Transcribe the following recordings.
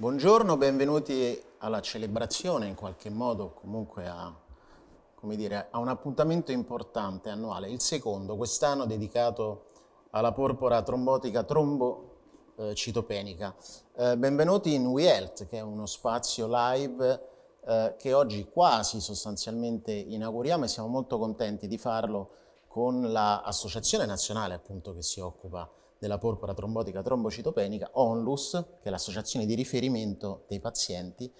Buongiorno, benvenuti alla celebrazione, in qualche modo comunque a, dire, a un appuntamento importante annuale, il secondo, quest'anno dedicato alla porpora trombotica trombocitopenica. Eh, eh, benvenuti in WeHealth, che è uno spazio live eh, che oggi quasi sostanzialmente inauguriamo e siamo molto contenti di farlo con l'Associazione Nazionale appunto che si occupa della porpora trombotica trombocitopenica, ONLUS, che è l'associazione di riferimento dei pazienti,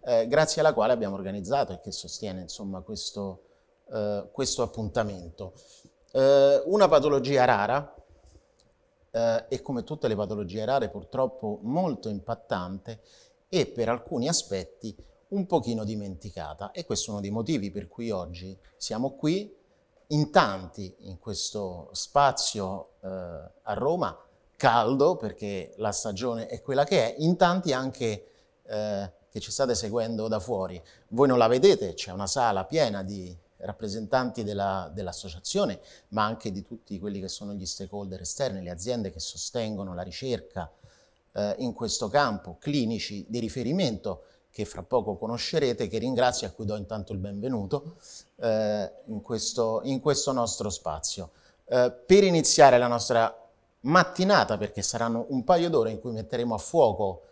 eh, grazie alla quale abbiamo organizzato e che sostiene insomma, questo, eh, questo appuntamento. Eh, una patologia rara eh, e come tutte le patologie rare purtroppo molto impattante e per alcuni aspetti un pochino dimenticata e questo è uno dei motivi per cui oggi siamo qui in tanti in questo spazio eh, a Roma, caldo perché la stagione è quella che è, in tanti anche eh, che ci state seguendo da fuori. Voi non la vedete, c'è una sala piena di rappresentanti della, dell'associazione, ma anche di tutti quelli che sono gli stakeholder esterni, le aziende che sostengono la ricerca eh, in questo campo, clinici di riferimento che fra poco conoscerete, che ringrazio e a cui do intanto il benvenuto, eh, in, questo, in, questo, nostro spazio. Eh, per iniziare la nostra mattinata, perché saranno un paio d'ore in cui metteremo a fuoco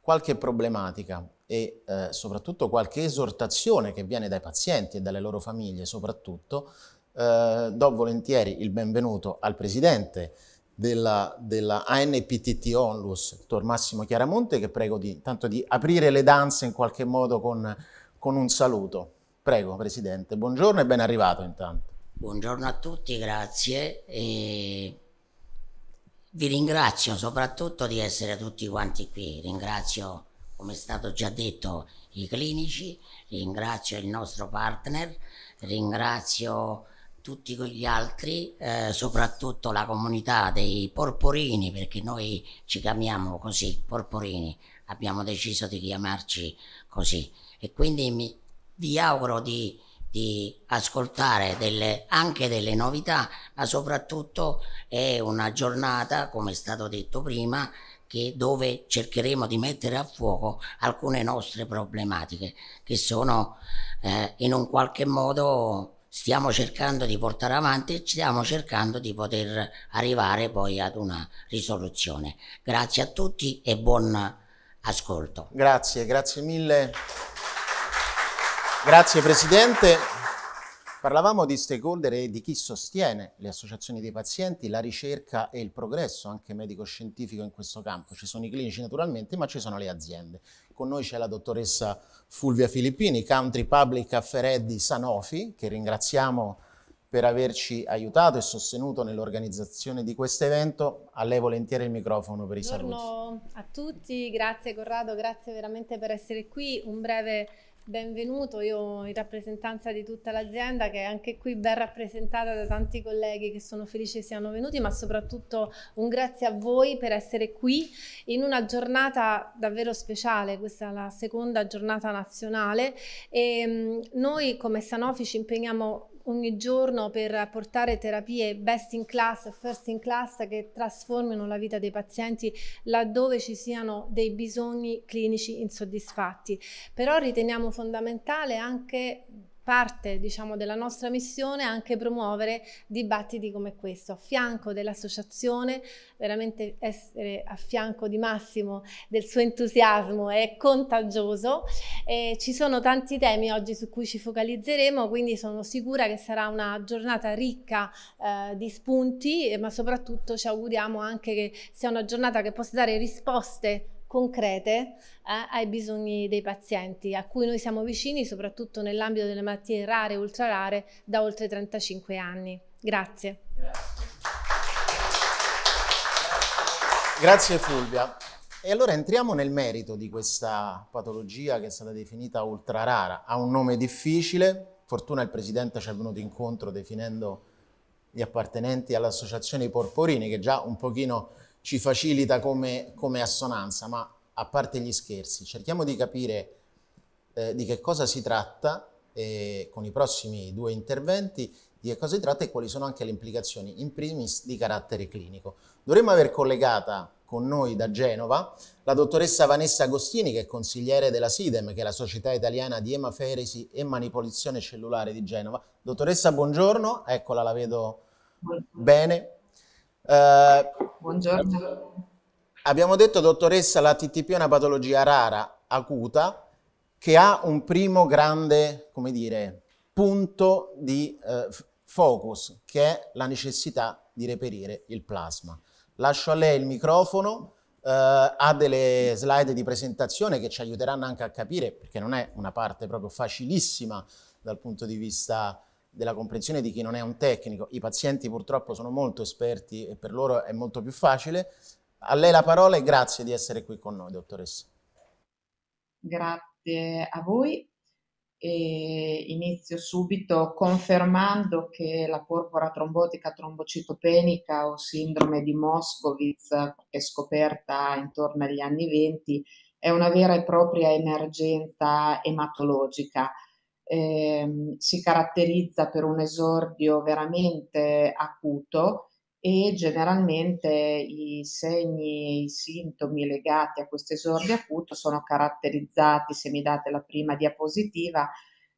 qualche problematica e eh, soprattutto qualche esortazione che viene dai pazienti e dalle loro famiglie soprattutto, eh, do volentieri il benvenuto al presidente della, della ANPTT Onlus, dottor Massimo Chiaramonte, che prego di, tanto di aprire le danze in qualche modo con, con un saluto. Prego, Presidente. Buongiorno e ben arrivato intanto. Buongiorno a tutti, grazie. E vi ringrazio soprattutto di essere tutti quanti qui. Ringrazio, come è stato già detto, i clinici, ringrazio il nostro partner, ringrazio tutti gli altri, eh, soprattutto la comunità dei porporini, perché noi ci chiamiamo così, porporini, abbiamo deciso di chiamarci così e quindi mi, vi auguro di, di ascoltare delle, anche delle novità, ma soprattutto è una giornata, come è stato detto prima, che, dove cercheremo di mettere a fuoco alcune nostre problematiche che sono eh, in un qualche modo stiamo cercando di portare avanti e stiamo cercando di poter arrivare poi ad una risoluzione. Grazie a tutti e buon ascolto. Grazie, grazie mille. Grazie Presidente. Parlavamo di stakeholder e di chi sostiene le associazioni dei pazienti, la ricerca e il progresso, anche medico-scientifico in questo campo. Ci sono i clinici naturalmente, ma ci sono le aziende. Con noi c'è la dottoressa Fulvia Filippini, Country Public Affair di Sanofi, che ringraziamo per averci aiutato e sostenuto nell'organizzazione di questo evento. A lei volentieri il microfono per i Buongiorno saluti. Buongiorno a tutti, grazie Corrado, grazie veramente per essere qui. Un breve benvenuto, io in rappresentanza di tutta l'azienda che è anche qui ben rappresentata da tanti colleghi che sono felice siano venuti, ma soprattutto un grazie a voi per essere qui in una giornata davvero speciale, questa è la seconda giornata nazionale e ehm, noi come Sanofi ci impegniamo ogni giorno per portare terapie best in class, first in class che trasformino la vita dei pazienti laddove ci siano dei bisogni clinici insoddisfatti. Però riteniamo fondamentale anche parte diciamo, della nostra missione è anche promuovere dibattiti come questo, a fianco dell'associazione, veramente essere a fianco di Massimo, del suo entusiasmo è contagioso. Eh, ci sono tanti temi oggi su cui ci focalizzeremo, quindi sono sicura che sarà una giornata ricca eh, di spunti, ma soprattutto ci auguriamo anche che sia una giornata che possa dare risposte concrete eh, ai bisogni dei pazienti, a cui noi siamo vicini soprattutto nell'ambito delle malattie rare e ultra rare da oltre 35 anni. Grazie. Grazie Fulvia. E allora entriamo nel merito di questa patologia che è stata definita ultra rara. Ha un nome difficile, fortuna il Presidente ci è venuto incontro definendo gli appartenenti all'associazione I Porporini, che già un pochino ci facilita come, come assonanza, ma a parte gli scherzi, cerchiamo di capire eh, di che cosa si tratta eh, con i prossimi due interventi, di che cosa si tratta e quali sono anche le implicazioni, in primis di carattere clinico. Dovremmo aver collegata con noi da Genova la dottoressa Vanessa Agostini, che è consigliere della SIDEM, che è la Società Italiana di Emaferesi e Manipolizione Cellulare di Genova. Dottoressa, buongiorno, eccola, la vedo buongiorno. bene. Buongiorno. Abbiamo detto, dottoressa, la TTP è una patologia rara, acuta, che ha un primo grande, come dire, punto di eh, focus, che è la necessità di reperire il plasma. Lascio a lei il microfono, eh, ha delle slide di presentazione che ci aiuteranno anche a capire, perché non è una parte proprio facilissima dal punto di vista della comprensione di chi non è un tecnico. I pazienti purtroppo sono molto esperti e per loro è molto più facile. A lei la parola e grazie di essere qui con noi, dottoressa. Grazie a voi. E inizio subito confermando che la porpora trombotica trombocitopenica o sindrome di Moscovitz, che è scoperta intorno agli anni 20, è una vera e propria emergenza ematologica eh, si caratterizza per un esordio veramente acuto e generalmente i segni, i sintomi legati a questo esordio acuto sono caratterizzati, se mi date la prima diapositiva,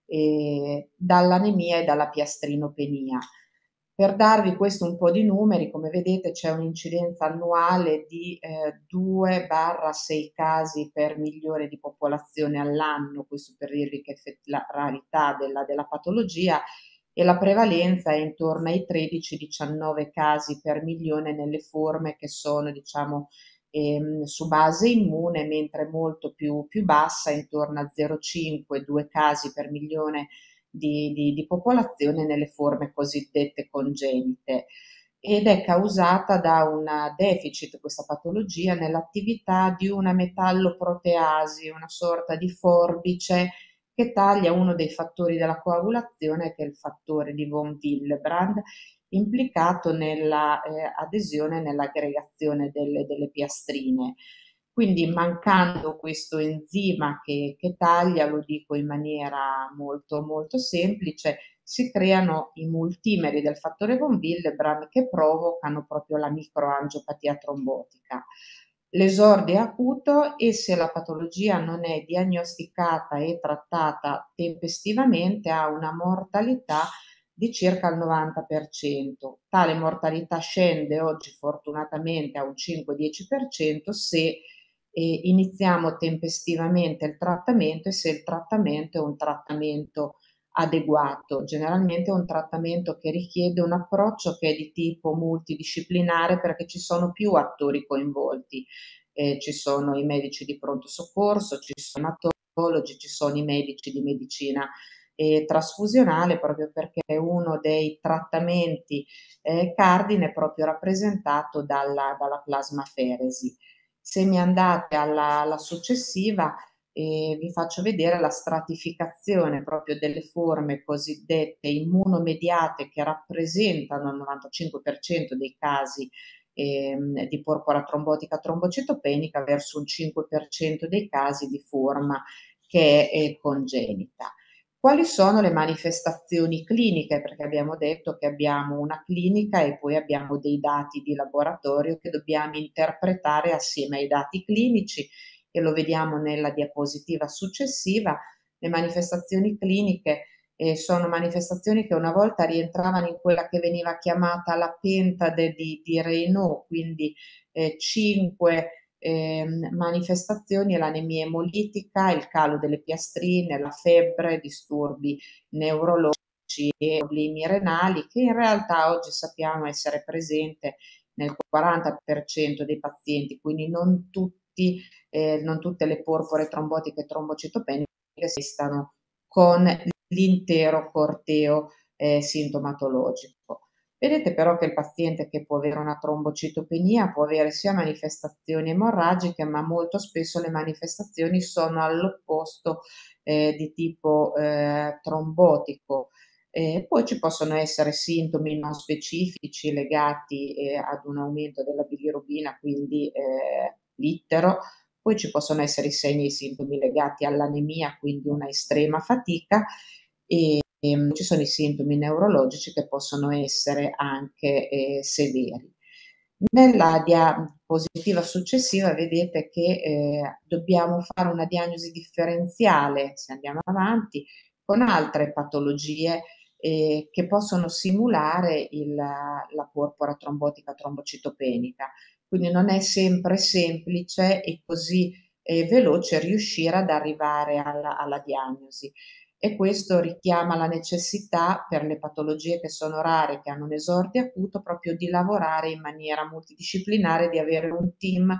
eh, dall'anemia e dalla piastrinopenia. Per darvi questo un po' di numeri, come vedete c'è un'incidenza annuale di eh, 2-6 casi per milione di popolazione all'anno, questo per dirvi che la rarità della, della patologia e la prevalenza è intorno ai 13-19 casi per milione nelle forme che sono diciamo ehm, su base immune, mentre molto più, più bassa, intorno a 0,5-2 casi per milione di, di, di popolazione nelle forme cosiddette congenite ed è causata da un deficit, questa patologia, nell'attività di una metalloproteasi, una sorta di forbice che taglia uno dei fattori della coagulazione, che è il fattore di von Willebrand, implicato nell'adesione eh, e nell'aggregazione delle, delle piastrine. Quindi mancando questo enzima che, che taglia, lo dico in maniera molto molto semplice, si creano i multimeri del fattore von Willebrand che provocano proprio la microangiopatia trombotica. L'esordio è acuto e se la patologia non è diagnosticata e trattata tempestivamente ha una mortalità di circa il 90%. Tale mortalità scende oggi fortunatamente a un 5-10% se e iniziamo tempestivamente il trattamento e se il trattamento è un trattamento adeguato, generalmente è un trattamento che richiede un approccio che è di tipo multidisciplinare perché ci sono più attori coinvolti, eh, ci sono i medici di pronto soccorso, ci sono atologi, ci sono i medici di medicina eh, trasfusionale proprio perché uno dei trattamenti eh, cardine è proprio rappresentato dalla, dalla plasmaferesi. Se mi andate alla, alla successiva, eh, vi faccio vedere la stratificazione proprio delle forme cosiddette immunomediate che rappresentano il 95% dei casi ehm, di porpora trombotica trombocitopenica verso un 5% dei casi di forma che è congenita. Quali sono le manifestazioni cliniche? Perché abbiamo detto che abbiamo una clinica e poi abbiamo dei dati di laboratorio che dobbiamo interpretare assieme ai dati clinici e lo vediamo nella diapositiva successiva. Le manifestazioni cliniche eh, sono manifestazioni che una volta rientravano in quella che veniva chiamata la pentade di, di Reynaud, quindi eh, 5 eh, manifestazioni l'anemia emolitica, il calo delle piastrine, la febbre, disturbi neurologici e problemi renali che in realtà oggi sappiamo essere presente nel 40% dei pazienti, quindi non, tutti, eh, non tutte le porpore trombotiche e trombocitopeniche stanno con l'intero corteo eh, sintomatologico. Vedete però che il paziente che può avere una trombocitopenia può avere sia manifestazioni emorragiche, ma molto spesso le manifestazioni sono all'opposto eh, di tipo eh, trombotico. Eh, poi ci possono essere sintomi non specifici legati eh, ad un aumento della bilirubina, quindi eh, l'ittero, poi ci possono essere i segni e i sintomi legati all'anemia, quindi una estrema fatica. E e ehm, ci sono i sintomi neurologici che possono essere anche eh, severi. Nella diapositiva successiva vedete che eh, dobbiamo fare una diagnosi differenziale, se andiamo avanti, con altre patologie eh, che possono simulare il, la porpora trombotica trombocitopenica. Quindi non è sempre semplice e così eh, veloce riuscire ad arrivare alla, alla diagnosi e questo richiama la necessità per le patologie che sono rare, che hanno un esordio acuto, proprio di lavorare in maniera multidisciplinare, di avere un team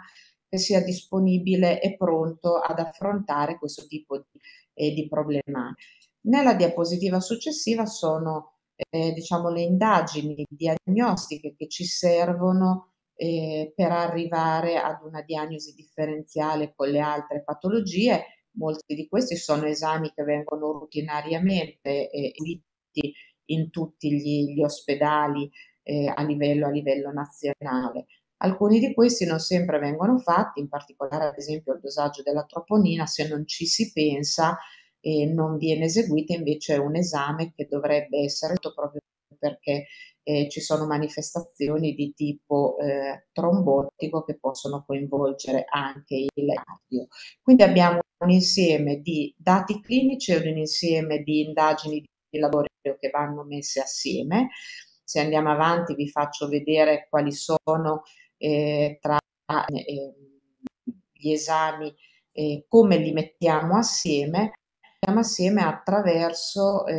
che sia disponibile e pronto ad affrontare questo tipo di, eh, di problematiche. Nella diapositiva successiva sono eh, diciamo, le indagini diagnostiche che ci servono eh, per arrivare ad una diagnosi differenziale con le altre patologie molti di questi sono esami che vengono rutinariamente eseguiti eh, in tutti gli, gli ospedali eh, a, livello, a, livello, nazionale. Alcuni di questi non sempre vengono fatti, in particolare ad esempio il dosaggio della troponina, se non ci si pensa e non viene eseguito invece un esame che dovrebbe essere fatto proprio perché eh, ci sono manifestazioni di tipo eh, trombottico che possono coinvolgere anche il cardio. Quindi abbiamo un insieme di dati clinici e un insieme di indagini di laboratorio che vanno messe assieme. Se andiamo avanti vi faccio vedere quali sono eh, tra eh, gli esami, come li mettiamo assieme assieme attraverso eh,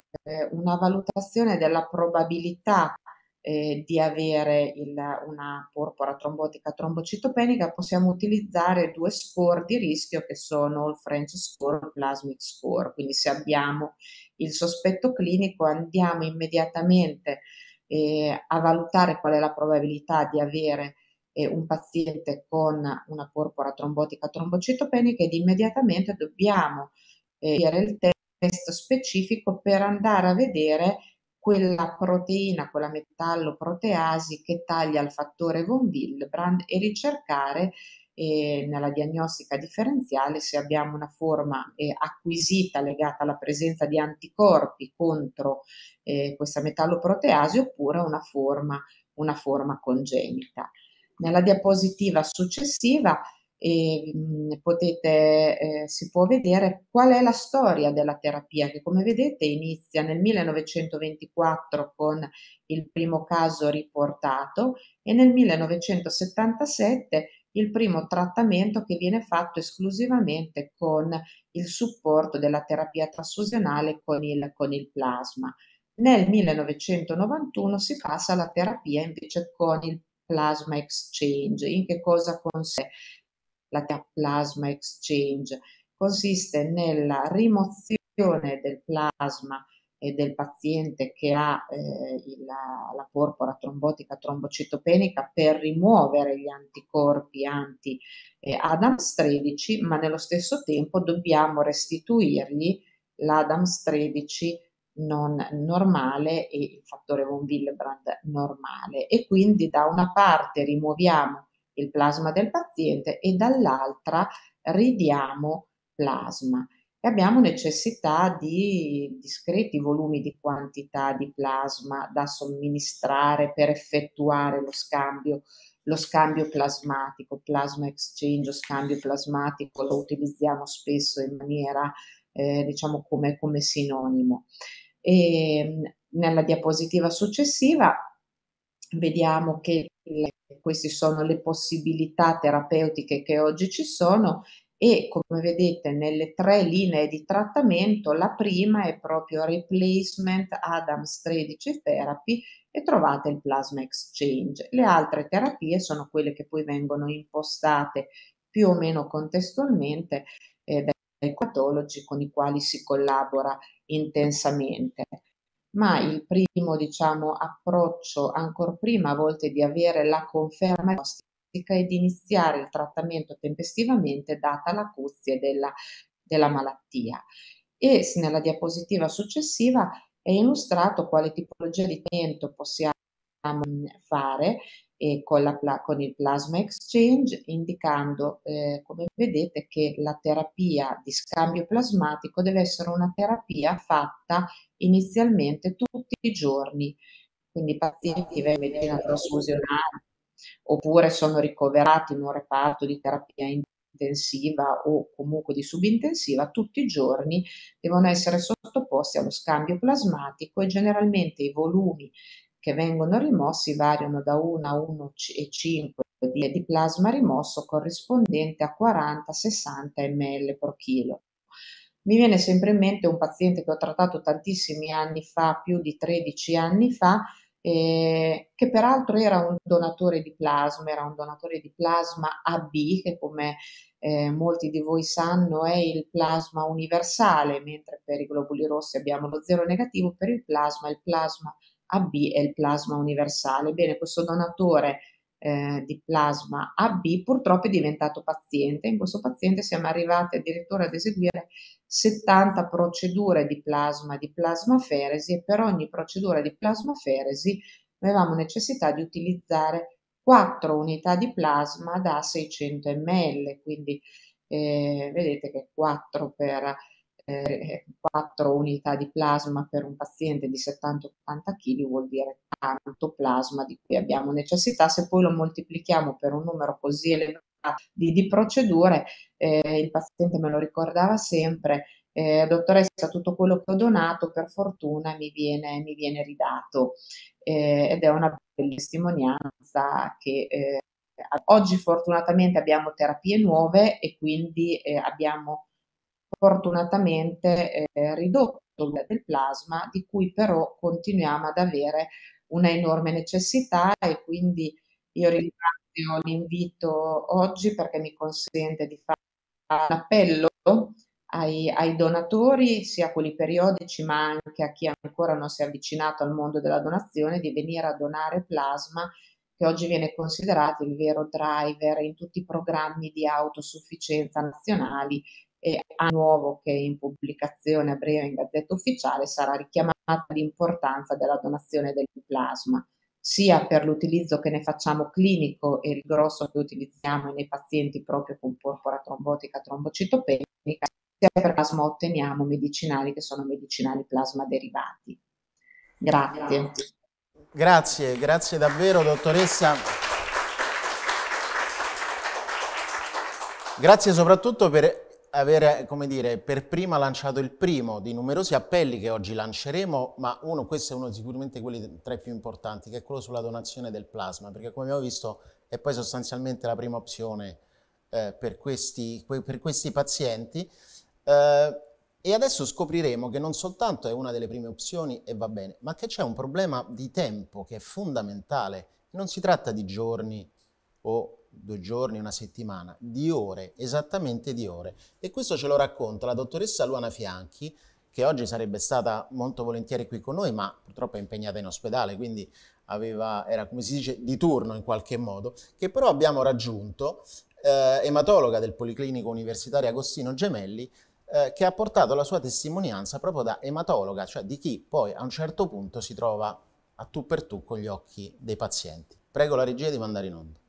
una valutazione della probabilità eh, di avere il, una porpora trombotica trombocitopenica, possiamo utilizzare due score di rischio che sono il French score e il plasmic score. Quindi se abbiamo il sospetto clinico andiamo immediatamente eh, a valutare qual è la probabilità di avere eh, un paziente con una porpora trombotica trombocitopenica ed immediatamente dobbiamo eh, il test specifico per andare a vedere quella proteina, quella metalloproteasi che taglia il fattore von Willebrand e ricercare eh, nella diagnostica differenziale se abbiamo una forma eh, acquisita legata alla presenza di anticorpi contro eh, questa metalloproteasi oppure una forma, una forma congenita. Nella diapositiva successiva e mh, mhmm, potete, eh, si può vedere qual è la storia della terapia che come vedete inizia nel 1924 con il primo caso riportato e nel 1977 il primo trattamento che viene fatto esclusivamente con il supporto della terapia trasfusionale con il, con il plasma. Nel 1991 si passa alla terapia invece con il plasma exchange. In che cosa consiste? la plasma exchange, consiste nella rimozione del plasma e del paziente che ha eh, la, la, porpora trombotica trombocitopenica per rimuovere gli anticorpi anti eh, Adams 13, ma nello stesso tempo dobbiamo restituirgli l'Adams 13 non normale e il fattore von Willebrand normale e quindi da una parte rimuoviamo il plasma del paziente e dall'altra ridiamo plasma. E abbiamo necessità di discreti volumi di quantità di plasma da somministrare per effettuare lo scambio, lo scambio plasmatico, plasma exchange o scambio plasmatico lo utilizziamo spesso in maniera eh, diciamo come, come sinonimo. E ehm, nella diapositiva successiva vediamo che le, queste sono le possibilità terapeutiche che oggi ci sono e come vedete nelle tre linee di trattamento la prima è proprio Replacement Adams 13 Therapy e trovate il Plasma Exchange. Le altre terapie sono quelle che poi vengono impostate più o meno contestualmente eh, dai patologi con i quali si collabora intensamente ma il primo diciamo, approccio, ancora prima a volte di avere la conferma diagnostica, è di iniziare il trattamento tempestivamente data l'acuzia della, della malattia. E nella diapositiva successiva è illustrato quale tipologia di trattamento possiamo mm, fare e con, la, con il plasma exchange, indicando, eh, come vedete, che la terapia di scambio plasmatico deve essere una terapia fatta inizialmente tutti i giorni, quindi i pazienti vengono trasfusionati oppure sono ricoverati in un reparto di terapia intensiva o comunque di subintensiva, tutti i giorni devono essere sottoposti allo scambio plasmatico e generalmente i volumi che vengono rimossi variano da 1 a 1,5 di, di plasma rimosso corrispondente a 40-60 ml per chilo. Mi viene sempre in mente un paziente che ho trattato tantissimi anni fa, più di 13 anni fa, eh, che peraltro era un donatore di plasma, era un donatore di plasma AB, che come eh, molti di voi sanno è il plasma universale, mentre per i globuli rossi abbiamo lo zero negativo, per il plasma il plasma AB è il plasma universale. Bene, questo donatore eh, di plasma AB purtroppo è diventato paziente. In questo paziente siamo arrivati addirittura ad eseguire 70 procedure di plasma, di plasmaferesi e per ogni procedura di plasmaferesi avevamo necessità di utilizzare 4 unità di plasma da 600 ml, quindi eh, vedete che 4 per 4 eh, unità di plasma per un paziente di 70-80 kg vuol dire tanto plasma di cui abbiamo necessità, se poi lo moltiplichiamo per un numero così elevato di, di procedure, eh, il paziente me lo ricordava sempre, eh, dottoressa, tutto quello che ho donato per fortuna mi viene, mi viene ridato eh, ed è una bella testimonianza che eh, oggi fortunatamente abbiamo terapie nuove e quindi eh, abbiamo fortunatamente eh, ridotto del plasma, di cui però continuiamo ad avere una enorme necessità e quindi io ringrazio l'invito oggi perché mi consente di fare un appello ai, ai, donatori, sia quelli periodici ma anche a chi ancora non si è avvicinato al mondo della donazione, di venire a donare plasma che oggi viene considerato il vero driver in tutti i programmi di autosufficienza nazionali e a nuovo che in pubblicazione a breve in Gazzetta Ufficiale sarà richiamata l'importanza della donazione del plasma, sia per l'utilizzo che ne facciamo clinico e il grosso che utilizziamo nei pazienti proprio con porpora trombotica trombocitopenica, sia per plasma otteniamo medicinali che sono medicinali plasma derivati. Grazie. Grazie, grazie davvero dottoressa. Grazie soprattutto per avere, come dire, per prima lanciato il primo di numerosi appelli che oggi lanceremo, ma uno, questo è uno sicuramente quelli tra i più importanti, che è quello sulla donazione del plasma, perché come abbiamo visto è poi sostanzialmente la prima opzione eh, per, questi, per, questi, pazienti. Eh, e adesso scopriremo che non soltanto è una delle prime opzioni e va bene, ma che c'è un problema di tempo che è fondamentale. Non si tratta di giorni o due giorni, una settimana, di ore, esattamente di ore. E questo ce lo racconta la dottoressa Luana Fianchi, che oggi sarebbe stata molto volentieri qui con noi, ma purtroppo è impegnata in ospedale, quindi aveva, era come si dice di turno in qualche modo, che però abbiamo raggiunto, eh, ematologa del Policlinico Universitario Agostino Gemelli, eh, che ha portato la sua testimonianza proprio da ematologa, cioè di chi poi a un certo punto si trova a tu per tu con gli occhi dei pazienti. Prego la regia di mandare in onda.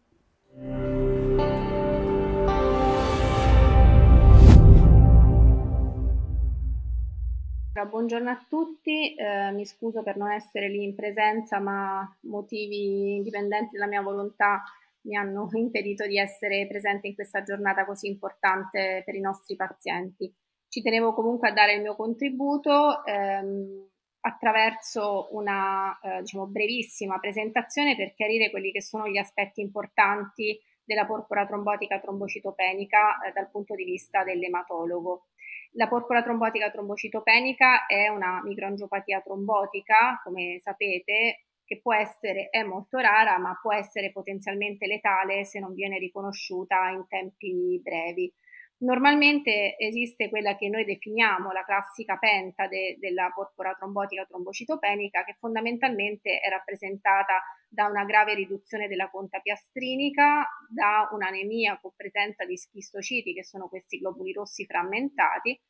Buongiorno a tutti, eh, mi scuso per non essere lì in presenza, ma motivi indipendenti dalla mia volontà mi hanno impedito di essere presente in questa giornata così importante per i nostri pazienti. Ci tenevo comunque a dare il mio contributo. Ehm, attraverso una eh, diciamo, brevissima presentazione per chiarire quelli che sono gli aspetti importanti della porpora trombotica trombocitopenica eh, dal punto di vista dell'ematologo. La porpora trombotica trombocitopenica è una microangiopatia trombotica, come sapete, che può essere, è molto rara, ma può essere potenzialmente letale se non viene riconosciuta in tempi brevi. Normalmente esiste quella che noi definiamo la classica pentade della porpora trombotica trombocitopenica, che fondamentalmente è rappresentata da una grave riduzione della conta piastrinica, da un'anemia con presenza di schistociti, che sono questi globuli rossi frammentati,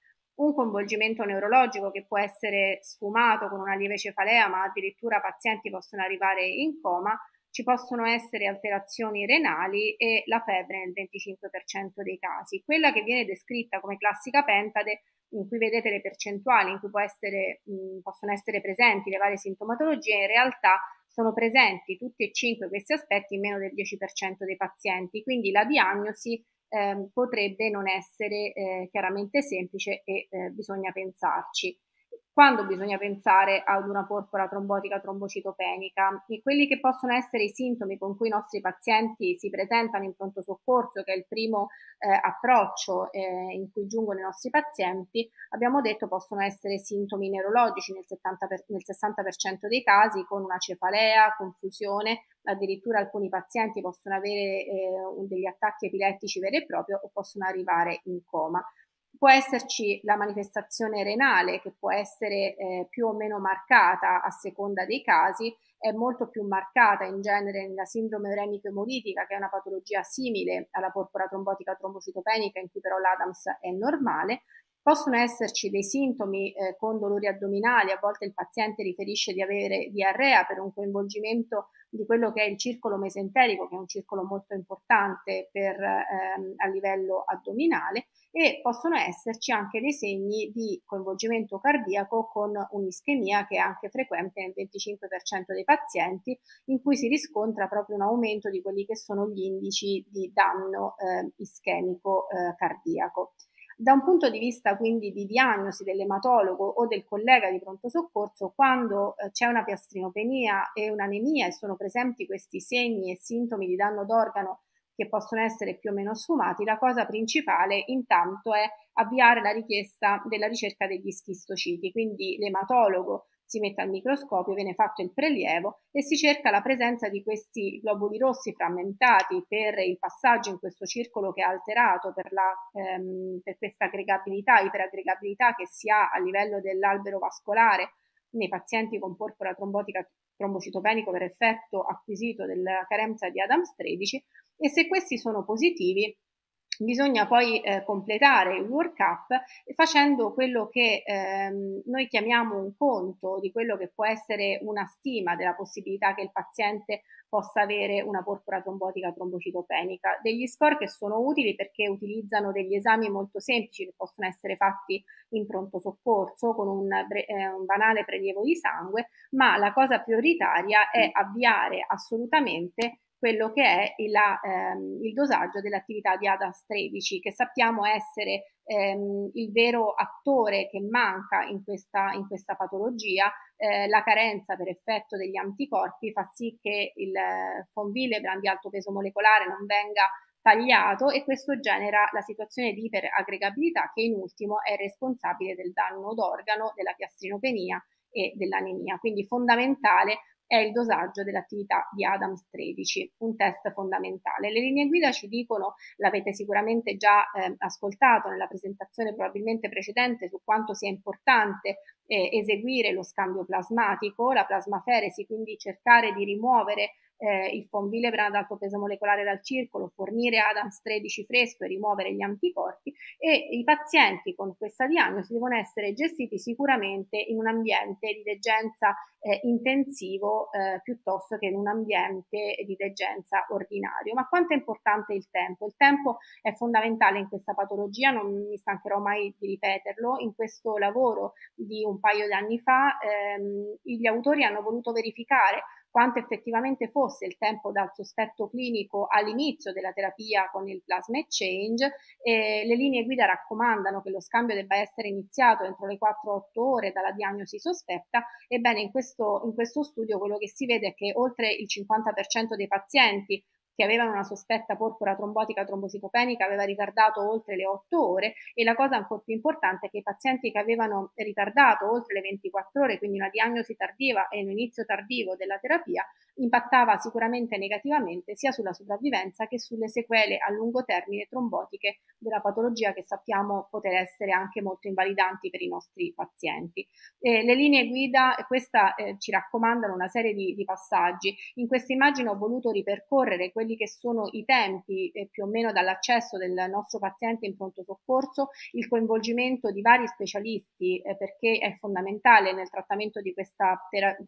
un coinvolgimento neurologico che può essere sfumato con una lieve cefalea, ma addirittura pazienti possono arrivare in coma ci possono essere alterazioni renali e la febbre nel 25% dei casi. Quella che viene descritta come classica pentade, in cui vedete le percentuali, in cui essere, mh, mm, possono essere presenti le varie sintomatologie, in realtà sono presenti tutti e cinque questi aspetti in meno del 10% dei pazienti, quindi la diagnosi eh, potrebbe non essere eh, chiaramente semplice e eh, bisogna pensarci quando bisogna pensare ad una porpora trombotica trombocitopenica e quelli che possono essere i sintomi con cui i nostri pazienti si presentano in pronto soccorso, che è il primo eh, approccio eh, in cui giungono i nostri pazienti, abbiamo detto possono essere sintomi neurologici nel, 70 per, nel 60% dei casi con una cefalea, confusione, addirittura alcuni pazienti possono avere eh, degli attacchi epilettici veri e propri o possono arrivare in coma. Può esserci la manifestazione renale che può essere eh, più o meno marcata a seconda dei casi, è molto più marcata in genere nella sindrome uremico-emolitica che è una patologia simile alla porpora trombotica trombocitopenica in cui però l'Adams è normale. Possono esserci dei sintomi eh, con dolori addominali, a volte il paziente riferisce di avere diarrea per un coinvolgimento di quello che è il circolo mesenterico, che è un circolo molto importante per, ehm, a livello addominale, e possono esserci anche dei segni di coinvolgimento cardiaco con un'ischemia che è anche frequente nel 25% dei pazienti, in cui si riscontra proprio un aumento di quelli che sono gli indici di danno eh, ischemico eh, cardiaco. Da un punto di vista quindi di diagnosi dell'ematologo o del collega di pronto soccorso, quando eh, c'è una piastrinopenia e un'anemia e sono presenti questi segni e sintomi di danno d'organo che possono essere più o meno sfumati, la cosa principale intanto è avviare la richiesta della ricerca degli schistociti, quindi l'ematologo si mette al microscopio, viene fatto il prelievo e si cerca la presenza di questi globuli rossi frammentati per il passaggio in questo circolo che è alterato per, la, ehm, per questa aggregabilità, iperaggregabilità che si ha a livello dell'albero vascolare nei pazienti con porpora trombotica trombocitopenico per effetto acquisito della carenza di Adams 13 e se questi sono positivi Bisogna poi eh, completare il workup facendo quello che ehm, noi chiamiamo un conto di quello che può essere una stima della possibilità che il paziente possa avere una porpora trombotica trombocitopenica. Degli score che sono utili perché utilizzano degli esami molto semplici che possono essere fatti in pronto soccorso con un, eh, un banale prelievo di sangue, ma la cosa prioritaria è mm. avviare assolutamente quello che è la, ehm, il dosaggio dell'attività di ADAS 13, che sappiamo essere ehm, il vero attore che manca in questa, in questa patologia. Eh, la carenza per effetto degli anticorpi fa sì che il Fonvilebrand eh, di alto peso molecolare non venga tagliato e questo genera la situazione di iperaggregabilità che in ultimo è responsabile del danno d'organo, della piastrinopenia e dell'anemia. Quindi fondamentale è il dosaggio dell'attività di Adams 13, un test fondamentale. Le linee guida ci dicono, l'avete sicuramente già eh, ascoltato nella presentazione probabilmente precedente, su quanto sia importante eh, eseguire lo scambio plasmatico, la plasmaferesi, quindi cercare di rimuovere eh, il fonvilebra ad alto peso molecolare dal circolo, fornire Adams 13 fresco e rimuovere gli anticorpi e i pazienti con questa diagnosi devono essere gestiti sicuramente in un ambiente di degenza eh, intensivo eh, piuttosto che in un ambiente di degenza ordinario. Ma quanto è importante il tempo? Il tempo è fondamentale in questa patologia, non mi stancherò mai di ripeterlo, in questo lavoro di un paio di anni fa ehm, gli autori hanno voluto verificare quanto effettivamente fosse il tempo dal sospetto clinico all'inizio della terapia con il plasma exchange. Eh, le linee guida raccomandano che lo scambio debba essere iniziato entro le 4-8 ore dalla diagnosi sospetta. Ebbene, in questo, in questo studio quello che si vede è che oltre il 50% dei pazienti che avevano una sospetta porpora trombotica trombocitopenica aveva ritardato oltre le 8 ore e la cosa ancora più importante è che i pazienti che avevano ritardato oltre le 24 ore, quindi una diagnosi tardiva e un inizio tardivo della terapia, impattava sicuramente negativamente sia sulla sopravvivenza che sulle sequele a lungo termine trombotiche della patologia che sappiamo poter essere anche molto invalidanti per i nostri pazienti. Eh, le linee guida, questa eh, ci raccomandano una serie di, di passaggi. In questa immagine ho voluto ripercorrere quelli quelli che sono i tempi eh, più o meno dall'accesso del nostro paziente in pronto soccorso, il coinvolgimento di vari specialisti eh, perché è fondamentale nel trattamento di questa,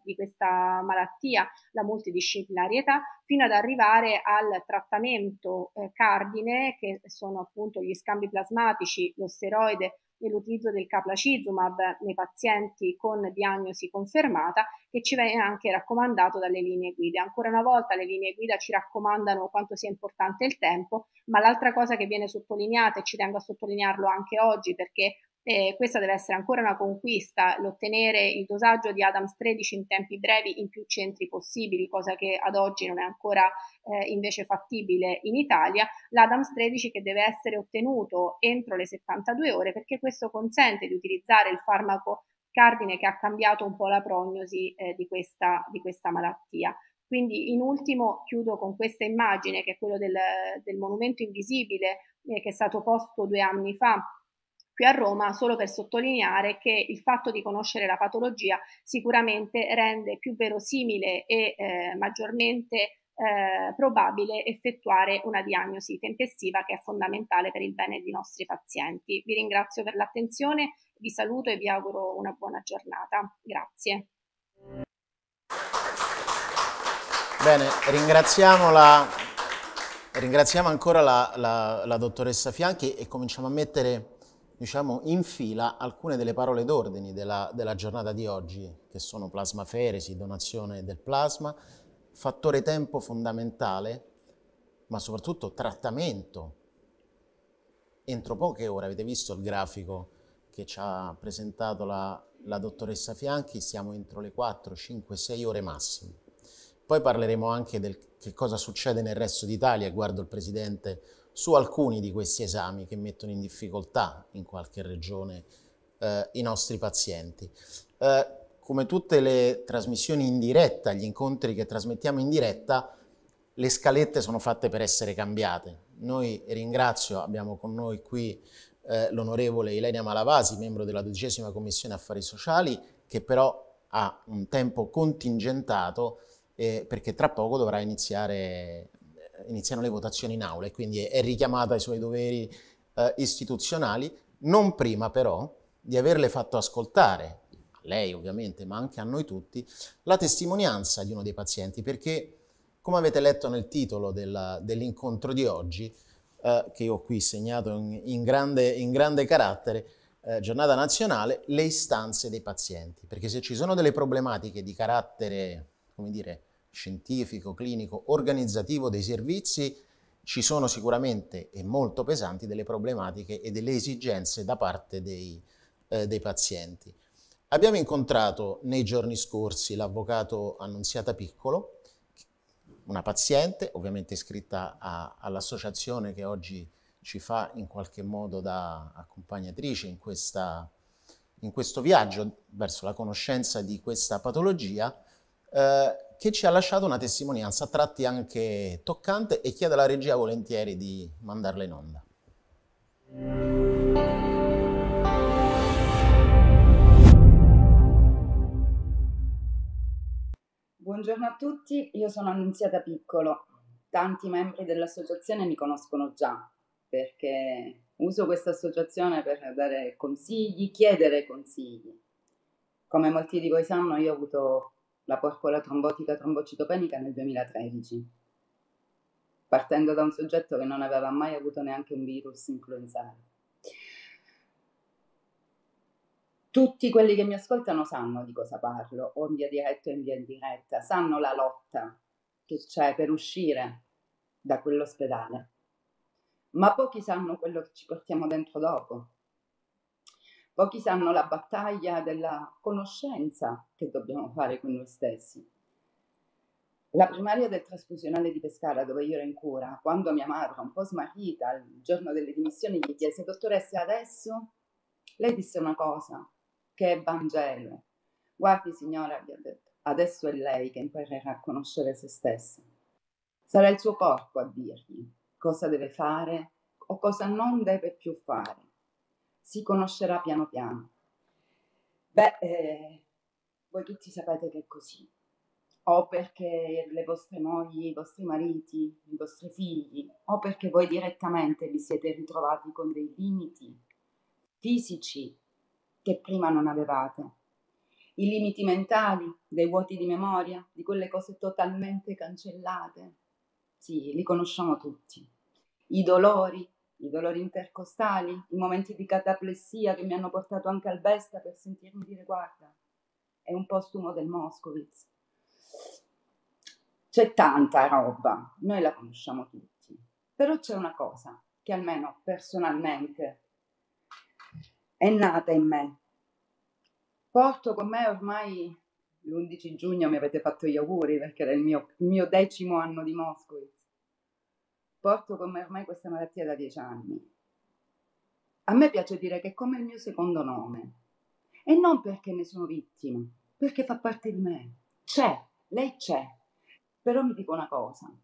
di questa, malattia la multidisciplinarietà, fino ad arrivare al trattamento eh, cardine che sono appunto gli scambi plasmatici, lo steroide nell'utilizzo del caplacizumab nei pazienti con diagnosi confermata che ci viene anche raccomandato dalle linee guida. Ancora una volta le linee guida ci raccomandano quanto sia importante il tempo, ma l'altra cosa che viene sottolineata e ci tengo a sottolinearlo anche oggi perché eh, questa deve essere ancora una conquista, l'ottenere il dosaggio di Adams 13 in tempi brevi in più centri possibili, cosa che ad oggi non è ancora eh, invece fattibile in Italia, l'Adams 13 che deve essere ottenuto entro le 72 ore perché questo consente di utilizzare il farmaco cardine che ha cambiato un po' la prognosi eh, di, questa, di questa malattia. Quindi in ultimo chiudo con questa immagine che è quella del, del monumento invisibile eh, che è stato posto due anni fa qui a Roma, solo per sottolineare che il fatto di conoscere la patologia sicuramente rende più verosimile e eh, maggiormente eh, probabile effettuare una diagnosi tempestiva che è fondamentale per il bene dei nostri pazienti. Vi ringrazio per l'attenzione, vi saluto e vi auguro una buona giornata. Grazie. Bene, ringraziamo, la, ringraziamo ancora la, la, la dottoressa Fianchi e cominciamo a mettere diciamo, in fila alcune delle parole d'ordine della, della giornata di oggi, che sono plasmaferesi, donazione del plasma, fattore tempo fondamentale, ma soprattutto trattamento. Entro poche ore, avete visto il grafico che ci ha presentato la, la dottoressa Fianchi, siamo entro le 4, 5, 6 ore massimo. Poi parleremo anche del che cosa succede nel resto d'Italia, guardo il presidente su alcuni di questi esami che mettono in difficoltà in qualche regione eh, i nostri pazienti. Eh, come tutte le trasmissioni in diretta, gli incontri che trasmettiamo in diretta, le scalette sono fatte per essere cambiate. Noi ringrazio, abbiamo con noi qui eh, l'onorevole Ilenia Malavasi, membro della dodicesima commissione affari sociali, che però ha un tempo contingentato eh, perché tra poco dovrà iniziare iniziano le votazioni in aula e quindi è richiamata ai suoi doveri eh, istituzionali, non prima però di averle fatto ascoltare, a lei ovviamente, ma anche a noi tutti, la testimonianza di uno dei pazienti, perché come avete letto nel titolo della, dell'incontro di oggi, eh, che io ho qui segnato in, in, grande, in grande, carattere, eh, giornata nazionale, le istanze dei pazienti, perché se ci sono delle problematiche di carattere, come dire, scientifico, clinico, organizzativo dei servizi, ci sono sicuramente e molto pesanti delle problematiche e delle esigenze da parte dei, eh, dei pazienti. Abbiamo incontrato nei giorni scorsi l'avvocato Annunziata Piccolo, una paziente, ovviamente iscritta all'associazione che oggi ci fa in qualche modo da accompagnatrice in, questa, in questo viaggio verso la conoscenza di questa patologia, eh, che ci ha lasciato una testimonianza a tratti anche toccante e chiedo alla regia volentieri di mandarla in onda. Buongiorno a tutti, io sono Annunziata Piccolo. Tanti membri dell'associazione mi conoscono già perché uso questa associazione per dare consigli, chiedere consigli. Come molti di voi sanno, io ho avuto la porpora trombotica trombocitopenica nel 2013, partendo da un soggetto che non aveva mai avuto neanche un virus influenzale. Tutti quelli che mi ascoltano sanno di cosa parlo, o in via diretta o in via indiretta, sanno la lotta che c'è per uscire da quell'ospedale, ma pochi sanno quello che ci portiamo dentro dopo, Pochi sanno la battaglia della conoscenza che dobbiamo fare con noi stessi. La primaria del trasfusionale di Pescara, dove io ero in cura, quando mia madre, un po' smarrita, il giorno delle dimissioni, gli chiese, dottoressa, adesso? Lei disse una cosa, che è Vangelo. Guardi signora, gli ha detto, adesso è lei che imparerà a conoscere se stessa. Sarà il suo corpo a dirgli cosa deve fare o cosa non deve più fare si conoscerà piano piano. Beh, eh, voi tutti sapete che è così, o perché le vostre mogli, i vostri mariti, i vostri figli, o perché voi direttamente vi siete ritrovati con dei limiti fisici che prima non avevate, i limiti mentali, dei vuoti di memoria, di quelle cose totalmente cancellate. Sì, li conosciamo tutti. I dolori, i dolori intercostali, i momenti di cataplessia che mi hanno portato anche al Besta per sentirmi dire guarda, è un postumo del Moscovitz. C'è tanta roba, noi la conosciamo tutti, però c'è una cosa che almeno personalmente è nata in me. Porto con me ormai l'11 giugno mi avete fatto gli auguri perché era il mio, il mio decimo anno di Moscovitz Porto con me ormai questa malattia da dieci anni. A me piace dire che è come il mio secondo nome. E non perché ne sono vittima, perché fa parte di me. C'è, lei c'è. Però mi dico una cosa,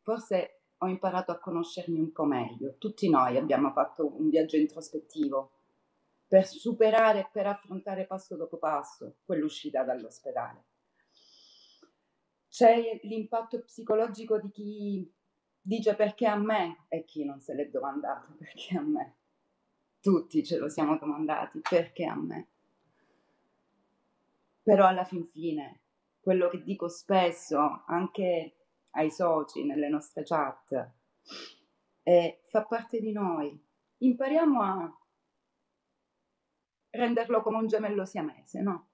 forse ho imparato a conoscermi un po' meglio. Tutti noi abbiamo fatto un viaggio introspettivo per superare e per affrontare passo dopo passo quell'uscita dall'ospedale. C'è l'impatto psicologico di chi dice perché a me e chi non se l'è domandato perché a me. Tutti ce lo siamo domandati perché a me. Però alla fin fine, quello che dico spesso anche ai soci nelle nostre chat, è fa parte di noi. Impariamo a renderlo come un gemello siamese, no?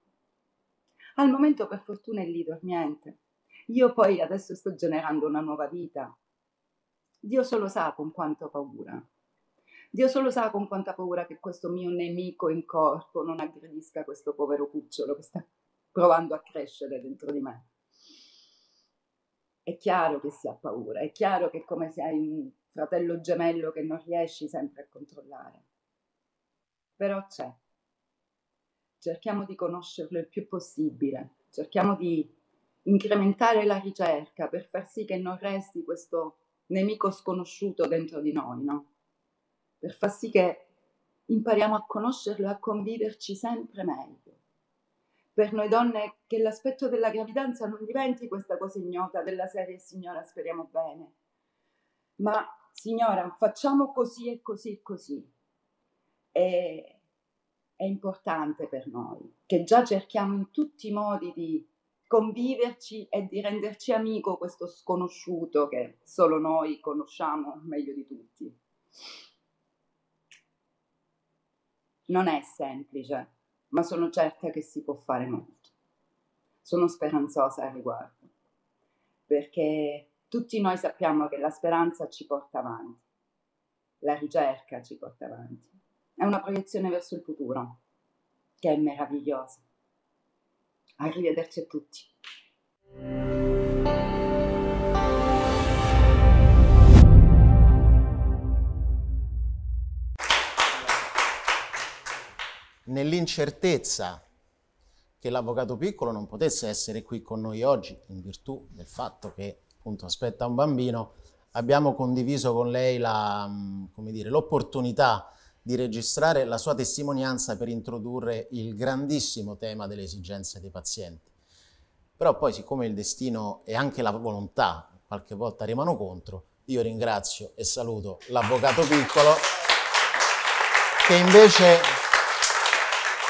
Al momento per fortuna è lì dormiente. Io poi adesso sto generando una nuova vita Dio solo sa con quanta paura. Dio solo sa con quanta paura che questo mio nemico in corpo non aggredisca questo povero cucciolo che sta provando a crescere dentro di me. È chiaro che si ha paura, è chiaro che è come se hai un fratello gemello che non riesci sempre a controllare. Però c'è. Cerchiamo di conoscerlo il più possibile, cerchiamo di incrementare la ricerca per far sì che non resti questo nemico sconosciuto dentro di noi, no? Per far sì che impariamo a conoscerlo e a conviverci sempre meglio. Per noi donne che l'aspetto della gravidanza non diventi questa cosa ignota della serie signora speriamo bene, ma signora facciamo così e così e così. E, è importante per noi, che già cerchiamo in tutti i modi di conviverci e di renderci amico questo sconosciuto che solo noi conosciamo meglio di tutti. Non è semplice, ma sono certa che si può fare molto. Sono speranzosa al riguardo, perché tutti noi sappiamo che la speranza ci porta avanti, la ricerca ci porta avanti, è una proiezione verso il futuro che è meravigliosa. Arrivederci a tutti. nell'incertezza che l'avvocato piccolo non potesse essere qui con noi oggi in virtù del fatto che appunto aspetta un bambino, abbiamo condiviso con lei la, mm, dire, l'opportunità di registrare la sua testimonianza per introdurre il grandissimo tema delle esigenze dei pazienti. Però poi, siccome il destino e anche la volontà qualche volta remano contro, io ringrazio e saluto l'avvocato Piccolo, che invece,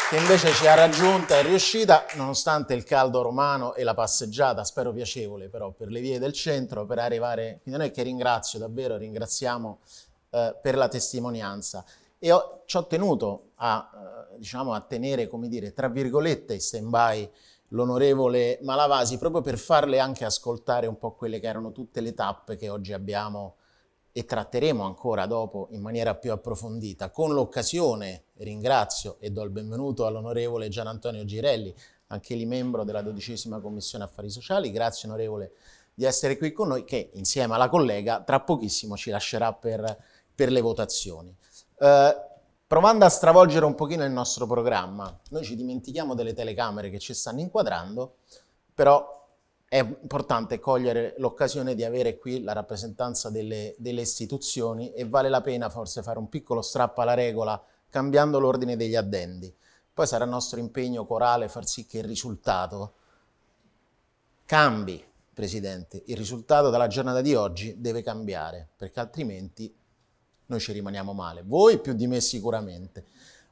che invece ci ha raggiunta e riuscita, nonostante il caldo romano e la passeggiata, spero piacevole però, per le vie del centro, per arrivare... Quindi non è che ringrazio davvero, ringraziamo eh, per la testimonianza e ho, ci ho tenuto a, eh, diciamo, a tenere, come dire, tra virgolette, in stand-by l'onorevole Malavasi proprio per farle anche ascoltare un po' quelle che erano tutte le tappe che oggi abbiamo e tratteremo ancora dopo in maniera più approfondita. Con l'occasione ringrazio e do il benvenuto all'onorevole Gian Antonio Girelli, anche lì membro della dodicesima Commissione Affari Sociali. Grazie onorevole di essere qui con noi che insieme alla collega tra pochissimo ci lascerà per, per le votazioni. Eh, provando a stravolgere un pochino il nostro programma, noi ci dimentichiamo delle telecamere che ci stanno inquadrando, però è importante cogliere l'occasione di avere qui la rappresentanza delle, delle, istituzioni e vale la pena forse fare un piccolo strappo alla regola cambiando l'ordine degli addendi. Poi sarà nostro impegno corale far sì che il risultato cambi, Presidente. Il risultato dalla giornata di oggi deve cambiare, perché altrimenti noi ci rimaniamo male, voi più di me sicuramente.